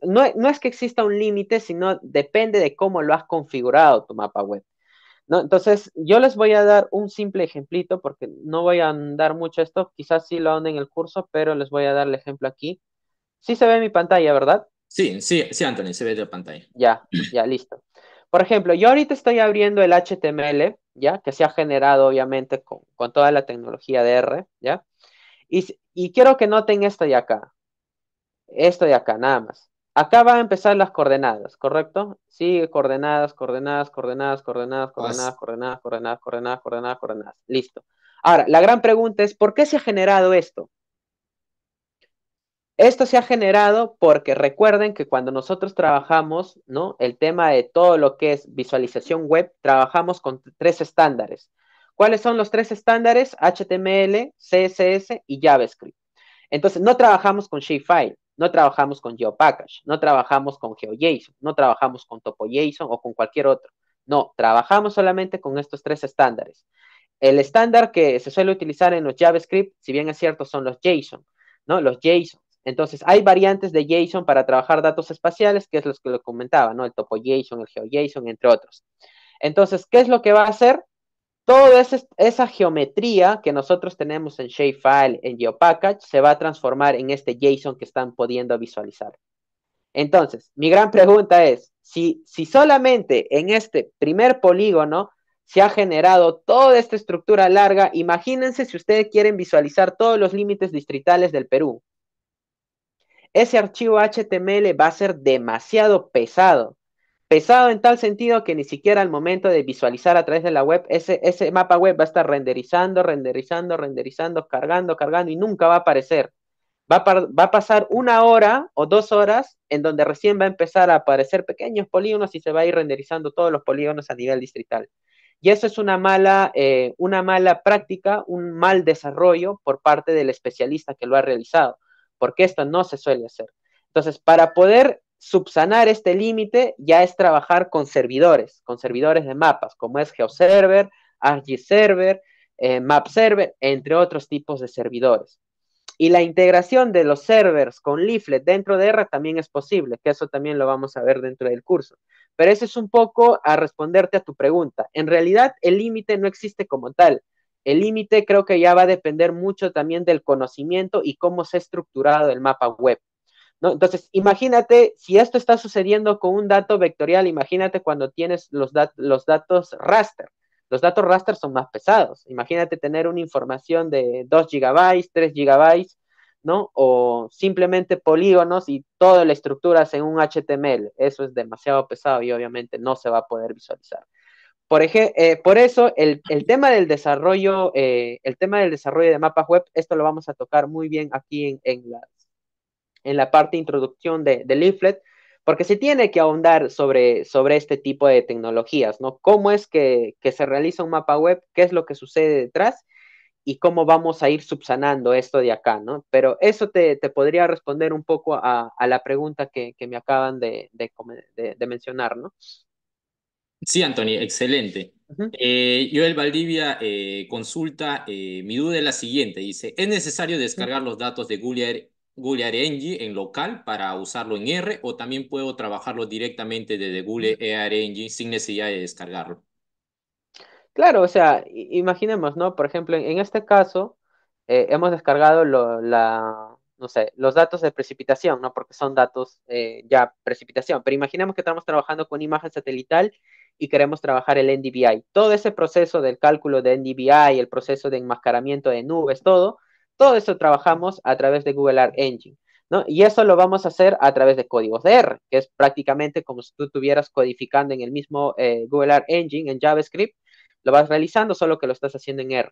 no, es que exista un límite, sino depende de cómo lo has configurado tu mapa web. Entonces, yo les voy a dar un simple ejemplito porque no voy a andar mucho esto, quizás sí lo ande en el curso, pero les voy a dar el ejemplo aquí. Sí se ve mi pantalla, ¿verdad? Sí, sí, sí, Anthony, se ve tu pantalla. Ya, ya, listo. Por ejemplo, yo ahorita estoy abriendo el HTML, ¿ya? Que se ha generado, obviamente, con, toda la tecnología de R, ¿ya? Y, y quiero que noten esto de acá. Esto de acá, nada más. Acá van a empezar las coordenadas, ¿correcto? Sí, coordenadas, coordenadas, coordenadas, coordenadas, pues coordenadas, coordenadas, coordenadas, coordenadas, coordenadas, coordenadas. Listo. Ahora, la gran pregunta es, ¿por qué se ha generado esto? Esto se ha generado porque recuerden que cuando nosotros trabajamos, ¿no? El tema de todo lo que es visualización web, trabajamos con tres estándares. ¿Cuáles son los tres estándares? HTML, CSS y JavaScript. Entonces, no trabajamos con shapefile. No trabajamos con GeoPackage, no trabajamos con GeoJSON, no trabajamos con TopoJSON o con cualquier otro. No, trabajamos solamente con estos tres estándares. El estándar que se suele utilizar en los JavaScript, si bien es cierto, son los JSON, ¿no? Los JSON. Entonces, hay variantes de JSON para trabajar datos espaciales, que es lo que lo comentaba, ¿no? El TopoJSON, el GeoJSON, entre otros. Entonces, ¿qué es lo que va a hacer? Toda esa, geometría que nosotros tenemos en shapefile, en geopackage, se va a transformar en este JSON que están pudiendo visualizar. Entonces, mi gran pregunta es, si, si solamente en este primer polígono se ha generado toda esta estructura larga, imagínense si ustedes quieren visualizar todos los límites distritales del Perú. Ese archivo HTML va a ser demasiado pesado. Pesado en tal sentido que ni siquiera al momento de visualizar a través de la web, ese, ese mapa web va a estar renderizando, renderizando, renderizando, cargando, cargando y nunca va a aparecer. Va a, va a, pasar una hora o dos horas en donde recién va a empezar a aparecer pequeños polígonos y se va a ir renderizando todos los polígonos a nivel distrital. Y eso es una mala, eh, una mala práctica, un mal desarrollo por parte del especialista que lo ha realizado, porque esto no se suele hacer. Entonces, para poder subsanar este límite ya es trabajar con servidores, con servidores de mapas, como es GeoServer, ArcGIS-Server, eh, MapServer, entre otros tipos de servidores. Y la integración de los servers con Leaflet dentro de R también es posible, que eso también lo vamos a ver dentro del curso. Pero eso es un poco a responderte a tu pregunta. En realidad, el límite no existe como tal. El límite creo que ya va a depender mucho también del conocimiento y cómo se ha estructurado el mapa web. Entonces, imagínate, si esto está sucediendo con un dato vectorial, imagínate cuando tienes los, datos raster. Los datos raster son más pesados. Imagínate tener una información de 2 gigabytes, 3 gigabytes, ¿no? O simplemente polígonos y toda la estructura en un HTML. Eso es demasiado pesado y obviamente no se va a poder visualizar. Por, eh, eso, el, tema del desarrollo, eh, el tema del desarrollo de mapas web, esto lo vamos a tocar muy bien aquí en, en en la parte de introducción del de leaflet, porque se tiene que ahondar sobre, sobre este tipo de tecnologías, ¿no? ¿Cómo es que, que, se realiza un mapa web? ¿Qué es lo que sucede detrás? Y cómo vamos a ir subsanando esto de acá, ¿no? Pero eso te, podría responder un poco a, la pregunta que, me acaban de, de, mencionar, ¿no? Sí, Antonio, excelente. Eh, Joel Valdivia eh, consulta, eh, mi duda es la siguiente, dice, ¿es necesario descargar los datos de Google Gulia Engine en local para usarlo en R o también puedo trabajarlo directamente desde Google Engine sin necesidad de descargarlo. Claro, o sea, imaginemos, ¿no? Por ejemplo, en este caso eh, hemos descargado la, no sé, los datos de precipitación, ¿no? Porque son datos eh, ya precipitación, pero imaginemos que estamos trabajando con imagen satelital y queremos trabajar el NDVI. Todo ese proceso del cálculo de NDVI, el proceso de enmascaramiento de nubes, todo, todo eso trabajamos a través de Google Art Engine. ¿no? Y eso lo vamos a hacer a través de códigos de R, que es prácticamente como si tú estuvieras codificando en el mismo eh, Google Art Engine en JavaScript, lo vas realizando, solo que lo estás haciendo en R.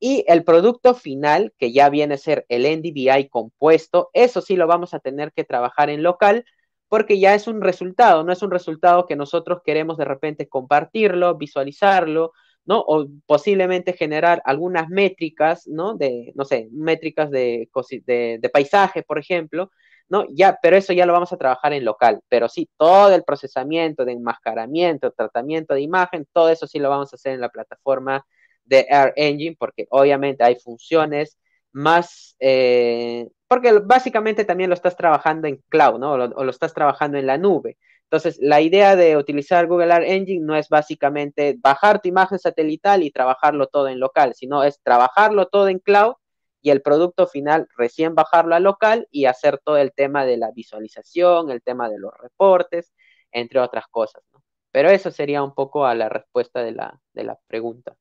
Y el producto final, que ya viene a ser el NDVI compuesto, eso sí lo vamos a tener que trabajar en local, porque ya es un resultado, no es un resultado que nosotros queremos de repente compartirlo, visualizarlo, ¿no? O posiblemente generar algunas métricas, ¿no? De, no sé, métricas de, de paisaje, por ejemplo, ¿no? Ya, pero eso ya lo vamos a trabajar en local, pero sí, todo el procesamiento de enmascaramiento, tratamiento de imagen, todo eso sí lo vamos a hacer en la plataforma de Air Engine, porque obviamente hay funciones más, eh, porque básicamente también lo estás trabajando en cloud, ¿no? o lo, estás trabajando en la nube. Entonces, la idea de utilizar Google Art Engine no es básicamente bajar tu imagen satelital y trabajarlo todo en local, sino es trabajarlo todo en cloud y el producto final recién bajarlo a local y hacer todo el tema de la visualización, el tema de los reportes, entre otras cosas. ¿no? Pero eso sería un poco a la respuesta de la, de la pregunta.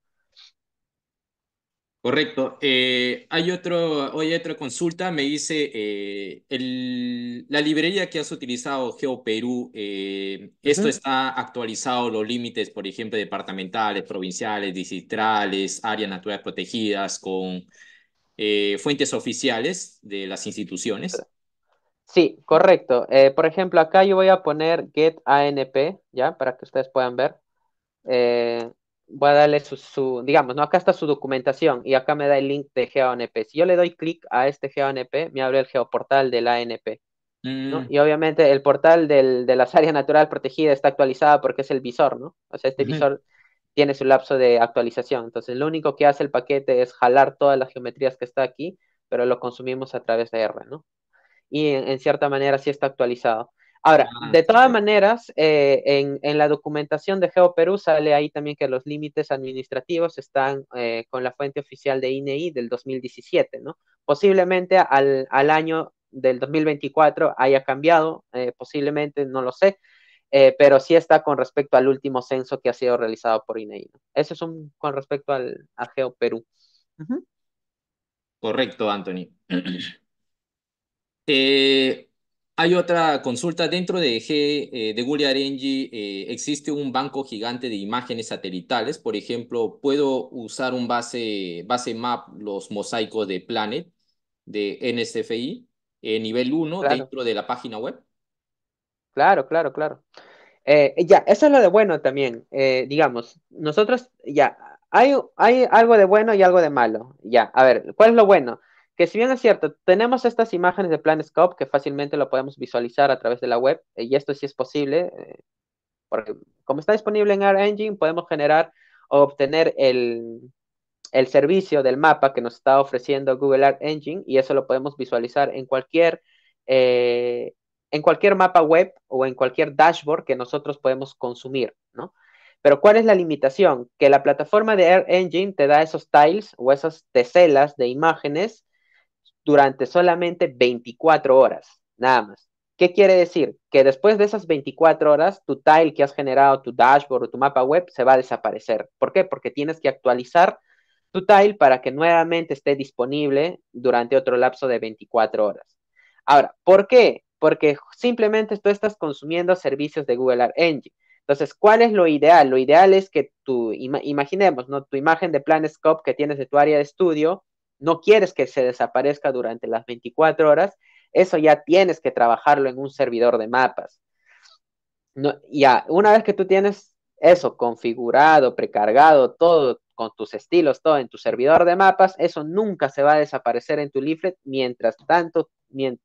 Correcto. Eh, hay, otro, otra consulta, me dice, eh, la librería que has utilizado, GeoPerú, eh, ¿esto está actualizado los límites, por ejemplo, departamentales, provinciales, distritales, áreas naturales protegidas, con fuentes oficiales de las instituciones? Sí, correcto. por ejemplo, acá yo voy a poner get ANP, ¿ya? Para que ustedes puedan ver voy a darle su, digamos, ¿no? Acá está su documentación y acá me da el link de GeoNP. Si yo le doy clic a este geonp me abre el geoportal del ANP. Mm. Y obviamente el portal de las áreas naturales protegidas está actualizado porque es el visor, ¿no? O sea, este visor tiene su lapso de actualización. Entonces, lo único que hace el paquete es jalar todas las geometrías que está aquí, pero lo consumimos a través de R, ¿no? Y en, en cierta manera sí está actualizado. Ahora, ah, de todas maneras, eh, en, la documentación de GeoPerú sale ahí también que los límites administrativos están eh, con la fuente oficial de INEI e del 2017, ¿no? Posiblemente al, al año del 2024 haya cambiado, eh, posiblemente, no lo sé, pero sí está con respecto al último censo que ha sido realizado por INEI. E Eso es un, con respecto al, a GeoPerú. Correcto, Anthony. Hay otra consulta. Dentro de, G, eh, de Google Arenji eh, existe un banco gigante de imágenes satelitales. Por ejemplo, puedo usar un base, base map, los mosaicos de Planet, de NSFI, eh, nivel 1, dentro de la página web. Claro, claro, claro. ya, eso es lo de bueno también. digamos, nosotros, ya, hay, hay algo de bueno y algo de malo. Ya, a ver, ¿cuál es lo bueno? que si bien es cierto, tenemos estas imágenes de Plan Scope que fácilmente lo podemos visualizar a través de la web, eh, y esto sí es posible, eh, porque como está disponible en Air Engine, podemos generar o obtener el, servicio del mapa que nos está ofreciendo Google Air Engine y eso lo podemos visualizar en cualquier, eh, en cualquier mapa web o en cualquier dashboard que nosotros podemos consumir, ¿no? Pero ¿cuál es la limitación? Que la plataforma de Air Engine te da esos tiles o esas teselas de imágenes durante solamente 24 horas, nada más. ¿Qué quiere decir? Que después de esas 24 horas, tu tile que has generado, tu dashboard o tu mapa web se va a desaparecer. ¿Por qué? Porque tienes que actualizar tu tile para que nuevamente esté disponible durante otro lapso de 24 horas. Ahora, ¿por qué? Porque simplemente tú estás consumiendo servicios de Google Art Engine. Entonces, ¿cuál es lo ideal? Lo ideal es que tu, imaginemos, ¿no? Tu imagen de plan scope que tienes de tu área de estudio no quieres que se desaparezca durante las 24 horas, eso ya tienes que trabajarlo en un servidor de mapas. ya, una vez que tú tienes eso configurado, precargado, todo con tus estilos, todo en tu servidor de mapas, eso nunca se va a desaparecer en tu leaflet mientras tanto,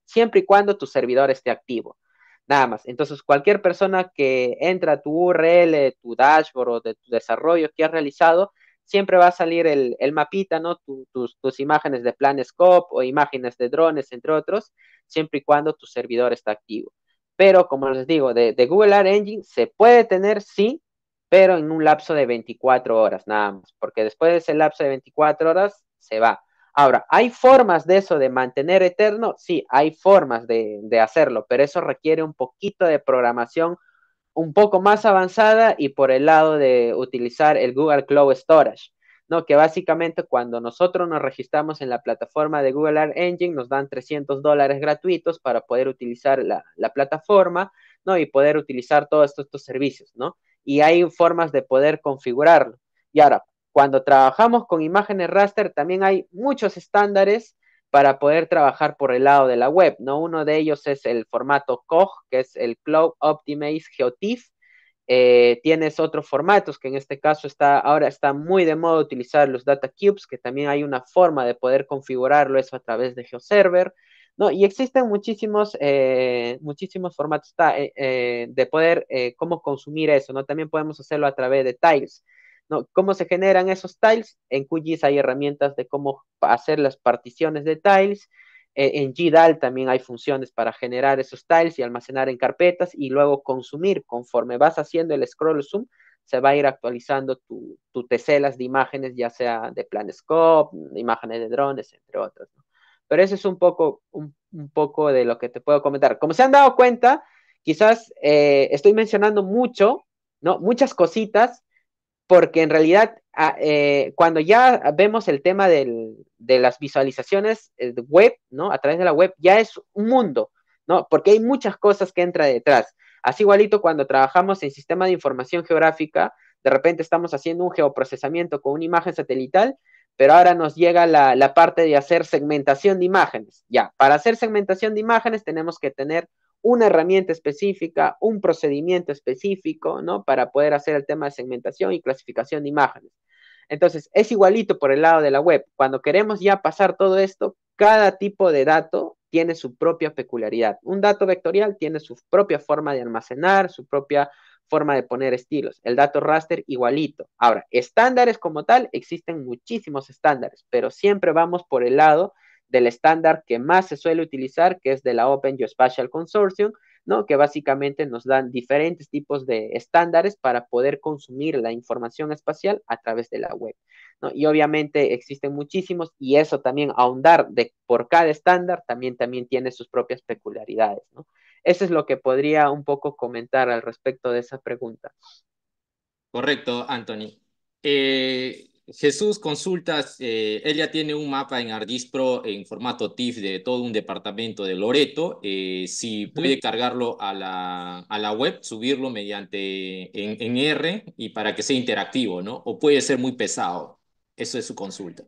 siempre y cuando tu servidor esté activo. Nada más. Entonces, cualquier persona que entra a tu URL, tu dashboard o de tu desarrollo que has realizado, siempre va a salir el, el mapita, ¿no? tus, tus, imágenes de Planescope o imágenes de drones, entre otros, siempre y cuando tu servidor está activo. Pero como les digo, de, Google Earth Engine se puede tener, sí, pero en un lapso de 24 horas nada más, porque después de ese lapso de 24 horas se va. Ahora, ¿hay formas de eso de mantener eterno? Sí, hay formas de, de hacerlo, pero eso requiere un poquito de programación un poco más avanzada y por el lado de utilizar el Google Cloud Storage, ¿no? Que básicamente cuando nosotros nos registramos en la plataforma de Google Art Engine nos dan 300 dólares gratuitos para poder utilizar la, plataforma, ¿no? Y poder utilizar todos estos, estos servicios, ¿no? Y hay formas de poder configurarlo. Y ahora, cuando trabajamos con imágenes raster, también hay muchos estándares para poder trabajar por el lado de la web, ¿no? Uno de ellos es el formato COG, que es el Cloud Optimized GeoTIFF. Eh, tienes otros formatos que en este caso está ahora está muy de moda utilizar los data cubes, que también hay una forma de poder configurarlo eso a través de GeoServer. No, y existen muchísimos, eh, muchísimos formatos eh, de poder, cómo consumir eso, ¿no? También podemos hacerlo a través de Tiles. ¿Cómo se generan esos tiles? En QGIS hay herramientas de cómo hacer las particiones de tiles. E, en GDAL también hay funciones para generar esos tiles y almacenar en carpetas y luego consumir. Conforme vas haciendo el scroll zoom, se va a ir actualizando tu, tu teselas de imágenes, ya sea de scope, imágenes de drones, entre otras. Pero eso es un poco, poco de lo que te puedo comentar. Como se han dado cuenta, quizás eh, estoy mencionando mucho, ¿no? Muchas cositas porque en realidad ah, eh, cuando ya vemos el tema de las visualizaciones eh, web, ¿no? A través de la web, ya es un mundo, ¿no? Porque hay muchas cosas que entran detrás. Así igualito cuando trabajamos en sistema de información geográfica, de repente estamos haciendo un geoprocesamiento con una imagen satelital, pero ahora nos llega la, la parte de hacer segmentación de imágenes. Ya, para hacer segmentación de imágenes tenemos que tener una herramienta específica, un procedimiento específico, ¿no? Para poder hacer el tema de segmentación y clasificación de imágenes. Entonces, es igualito por el lado de la web. Cuando queremos ya pasar todo esto, cada tipo de dato tiene su propia peculiaridad. Un dato vectorial tiene su propia forma de almacenar, su propia forma de poner estilos. El dato raster igualito. Ahora, estándares como tal, existen muchísimos estándares, pero siempre vamos por el lado del estándar que más se suele utilizar, que es de la Open Geospatial Consortium, ¿no? que básicamente nos dan diferentes tipos de estándares para poder consumir la información espacial a través de la web. Y obviamente existen muchísimos y eso también ahondar de, por cada estándar también, también tiene sus propias peculiaridades. ¿no? Eso es lo que podría un poco comentar al respecto de esa pregunta. Correcto, Anthony. Eh, Jesús consultas, eh, él ya tiene un mapa en Pro en formato TIFF de todo un departamento de Loreto. Eh, si puede cargarlo a la, web, subirlo mediante en, R y para que sea interactivo, ¿no? O puede ser muy pesado. Eso es su consulta.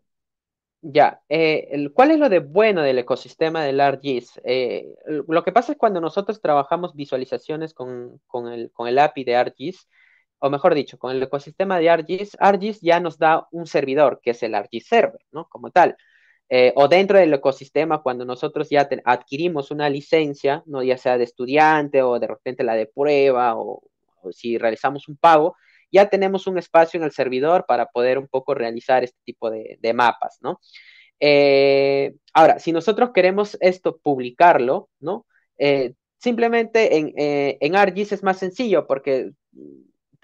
Ya, eh, ¿cuál es lo de bueno del ecosistema del ArcGIS? Eh, lo que pasa es cuando nosotros trabajamos visualizaciones con, el, con el API de ArcGIS, o mejor dicho, con el ecosistema de ArcGIS, ArcGIS ya nos da un servidor, que es el ArcGIS Server, ¿no? Como tal. Eh, o dentro del ecosistema, cuando nosotros ya adquirimos una licencia, ¿no? ya sea de estudiante o de repente la de prueba o, si realizamos un pago, ya tenemos un espacio en el servidor para poder un poco realizar este tipo de, mapas, ¿no? Eh, ahora, si nosotros queremos esto publicarlo, ¿no? Eh, simplemente en, en ArcGIS es más sencillo porque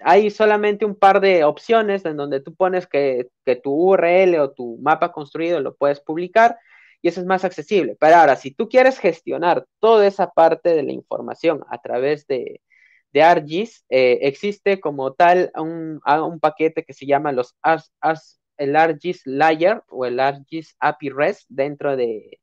hay solamente un par de opciones en donde tú pones que, tu URL o tu mapa construido lo puedes publicar y eso es más accesible. Pero ahora, si tú quieres gestionar toda esa parte de la información a través de, de ArcGIS, eh, existe como tal un, paquete que se llama los el ArcGIS Layer o el ArcGIS API REST dentro de,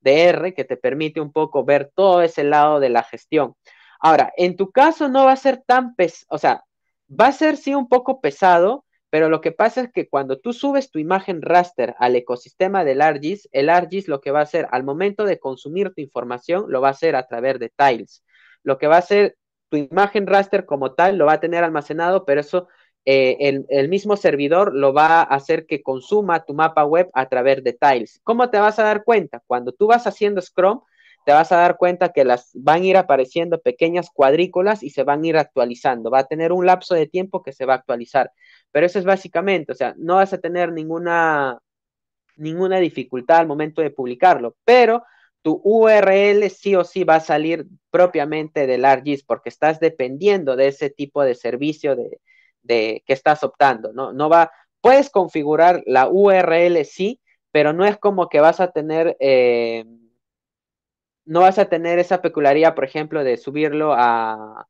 de R que te permite un poco ver todo ese lado de la gestión. Ahora, en tu caso no va a ser tan pesado, o sea, Va a ser sí un poco pesado, pero lo que pasa es que cuando tú subes tu imagen raster al ecosistema del ArGIS, el ArGIS lo que va a hacer al momento de consumir tu información, lo va a hacer a través de tiles. Lo que va a hacer tu imagen raster como tal, lo va a tener almacenado, pero eso eh, el, mismo servidor lo va a hacer que consuma tu mapa web a través de tiles. ¿Cómo te vas a dar cuenta? Cuando tú vas haciendo Scrum, te vas a dar cuenta que las van a ir apareciendo pequeñas cuadrículas y se van a ir actualizando. Va a tener un lapso de tiempo que se va a actualizar. Pero eso es básicamente, o sea, no vas a tener ninguna, ninguna dificultad al momento de publicarlo, pero tu URL sí o sí va a salir propiamente del ArcGIS porque estás dependiendo de ese tipo de servicio de, que estás optando, ¿no? No va, puedes configurar la URL sí, pero no es como que vas a tener... Eh, no vas a tener esa peculiaridad, por ejemplo, de subirlo a,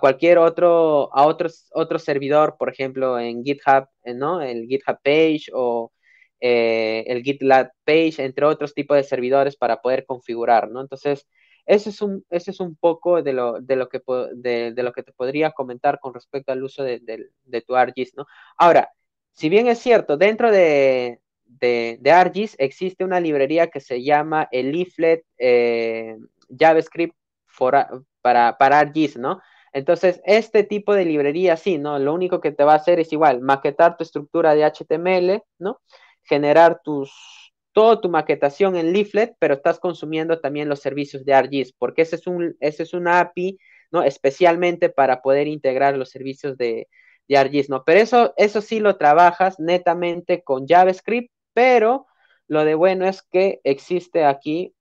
cualquier otro, a servidor, por ejemplo, en GitHub, eh, ¿no? El GitHub page o eh, el GitLab page, entre otros tipos de servidores para poder configurar, ¿no? Entonces, eso es un, es un poco de lo, que, de, lo que te podría comentar con respecto al uso de, tu ArcGIS, ¿no? Ahora, si bien es cierto, dentro de, de, ArGIS existe una librería que se llama el leaflet eh, JavaScript para, para ¿no? Entonces, este tipo de librería, sí, ¿no? Lo único que te va a hacer es igual, maquetar tu estructura de HTML, ¿no? Generar tus, toda tu maquetación en Leaflet, pero estás consumiendo también los servicios de ArGIS, porque ese es, un, ese es una API, ¿no? Especialmente para poder integrar los servicios de, de ¿no? Pero eso, eso sí lo trabajas netamente con JavaScript pero lo de bueno es que existe aquí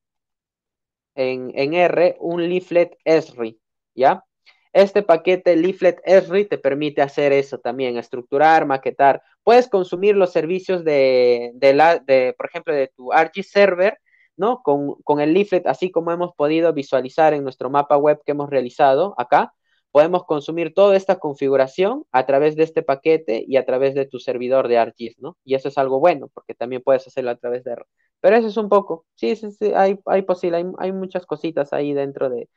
en, R un leaflet ESRI, ¿ya? Este paquete leaflet ESRI te permite hacer eso también, estructurar, maquetar. Puedes consumir los servicios de, la, de, por ejemplo, de tu Archie server, ¿no? con el leaflet, así como hemos podido visualizar en nuestro mapa web que hemos realizado acá podemos consumir toda esta configuración a través de este paquete y a través de tu servidor de ArcGIS, ¿no? Y eso es algo bueno, porque también puedes hacerlo a través de... Pero eso es un poco, sí, sí, sí hay, hay posible, hay, muchas cositas ahí dentro de,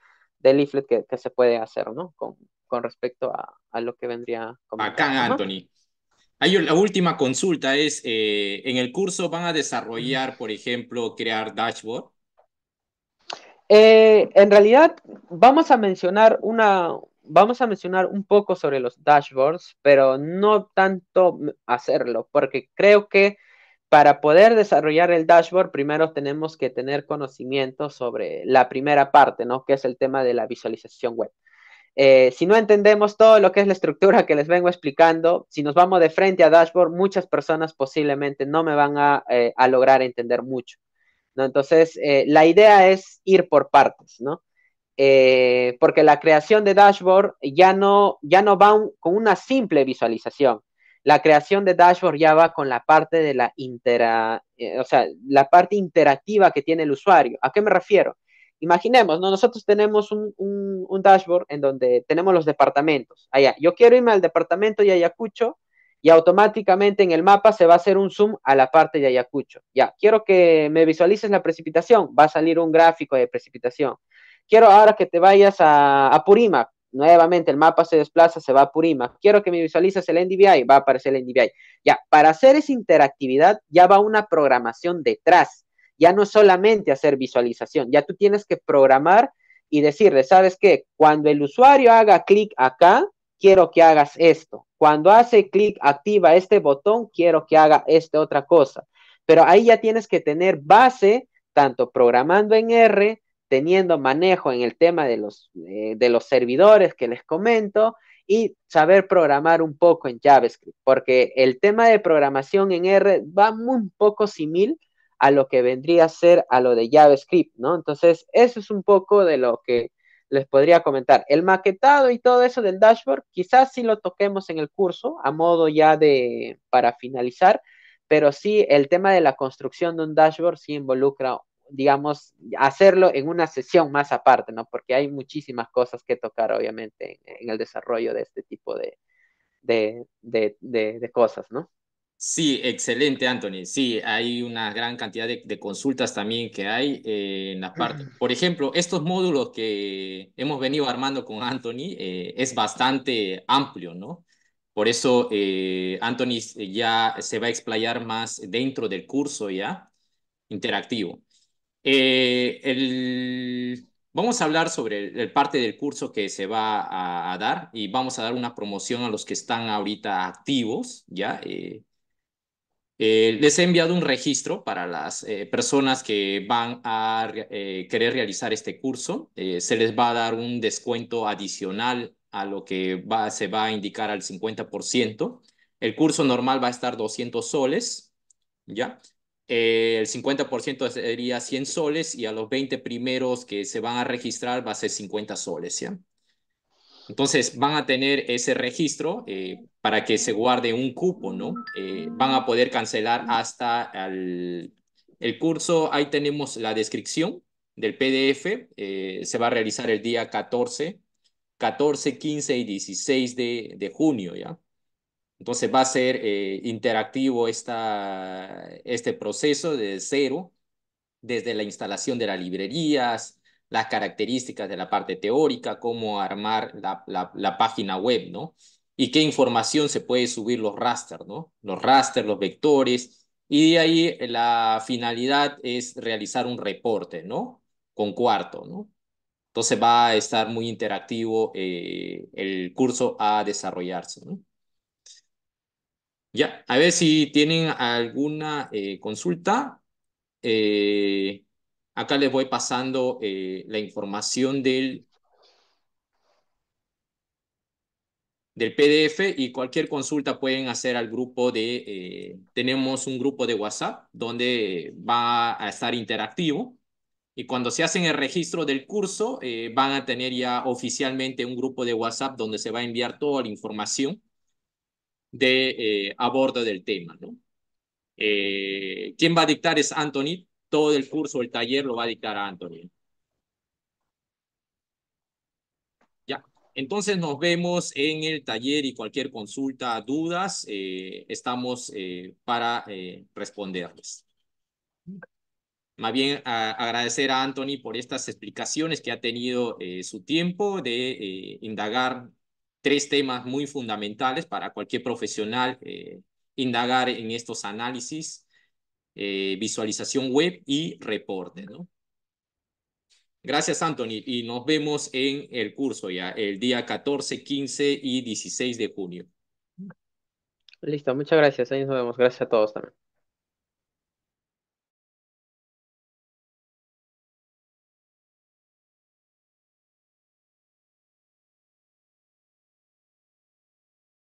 Leaflet que, se puede hacer, ¿no? Con, respecto a, lo que vendría... Acá, Anthony. Hay la última consulta es, eh, en el curso van a desarrollar, por ejemplo, crear dashboard. Eh, en realidad, vamos a mencionar una, vamos a mencionar un poco sobre los dashboards, pero no tanto hacerlo, porque creo que para poder desarrollar el dashboard, primero tenemos que tener conocimiento sobre la primera parte, ¿no? Que es el tema de la visualización web. Eh, si no entendemos todo lo que es la estructura que les vengo explicando, si nos vamos de frente a dashboard, muchas personas posiblemente no me van a, eh, lograr entender mucho. ¿no? Entonces, eh, la idea es ir por partes, ¿no? Eh, porque la creación de dashboard ya no, ya no va con una simple visualización. La creación de dashboard ya va con la parte de la eh, o sea, la parte interactiva que tiene el usuario. ¿A qué me refiero? Imaginemos, nosotros tenemos un, dashboard en donde tenemos los departamentos. Allá, yo quiero irme al departamento de Ayacucho y automáticamente en el mapa se va a hacer un zoom a la parte de Ayacucho. Ya, quiero que me visualices la precipitación, va a salir un gráfico de precipitación quiero ahora que te vayas a, a nuevamente el mapa se desplaza, se va a Purima quiero que me visualices el NDVI, va a aparecer el NDVI. Ya, para hacer esa interactividad ya va una programación detrás, ya no solamente hacer visualización, ya tú tienes que programar y decirle, ¿sabes qué? Cuando el usuario haga clic acá, quiero que hagas esto. Cuando hace clic, activa este botón, quiero que haga esta otra cosa. Pero ahí ya tienes que tener base, tanto programando en R, teniendo manejo en el tema de los, eh, de los servidores que les comento y saber programar un poco en JavaScript, porque el tema de programación en R va muy poco similar a lo que vendría a ser a lo de JavaScript, ¿no? Entonces, eso es un poco de lo que les podría comentar. El maquetado y todo eso del dashboard, quizás sí lo toquemos en el curso, a modo ya de, para finalizar, pero sí el tema de la construcción de un dashboard sí involucra digamos, hacerlo en una sesión más aparte, ¿no? Porque hay muchísimas cosas que tocar, obviamente, en, el desarrollo de este tipo de, de, de, de, cosas, ¿no? Sí, excelente, Anthony. Sí, hay una gran cantidad de, consultas también que hay eh, en la parte. Por ejemplo, estos módulos que hemos venido armando con Anthony eh, es bastante amplio, ¿no? Por eso eh, Anthony ya se va a explayar más dentro del curso ya interactivo. Eh, vamos a hablar sobre el, parte del curso que se va a, dar y vamos a dar una promoción a los que están ahorita activos, ¿ya? Eh, eh, les he enviado un registro para las personas que van a querer realizar este curso. se les va a dar un descuento adicional a lo que se va a indicar al 50%. El curso normal va a estar 200 soles, ¿ya? Eh, el 50% sería 100 soles y a los 20 primeros que se van a registrar va a ser 50 soles. ¿ya? Entonces van a tener ese registro eh, para que se guarde un cupo, ¿no? Eh, van a poder cancelar hasta el, curso. Ahí tenemos la descripción del PDF. se va a realizar el día 14, 14, 15 y 16 de, de junio, ¿ya? Entonces va a ser eh, interactivo esta, este proceso de cero, desde la instalación de las librerías, las características de la parte teórica, cómo armar la, página web, ¿no? Y qué información se puede subir los raster, ¿no? Los raster, los vectores. Y de ahí eh, la finalidad es realizar un reporte, ¿no? Con cuarto, ¿no? Entonces va a estar muy interactivo eh, el curso a desarrollarse, ¿no? Ya, a ver si tienen alguna eh, consulta. Eh, acá les voy pasando eh, la información del, del PDF y cualquier consulta pueden hacer al grupo de... tenemos un grupo de WhatsApp donde va a estar interactivo. Y cuando se hacen el registro del curso, van a tener ya oficialmente un grupo de WhatsApp donde se va a enviar toda la información de eh, abordo del tema. ¿no? Eh, ¿Quién va a dictar es Anthony? Todo el curso, el taller lo va a dictar a Anthony. Ya, entonces nos vemos en el taller y cualquier consulta, dudas, eh, estamos eh, para responderles. Más bien agradecer a Anthony por estas explicaciones que ha tenido su tiempo de indagar tres temas muy fundamentales para cualquier profesional eh, indagar en estos análisis, eh, visualización web y reporte. ¿no? Gracias, Anthony, y nos vemos en el curso ya, el día 14, 15 y 16 de junio. Listo, muchas gracias. Ahí nos vemos. Gracias a todos también.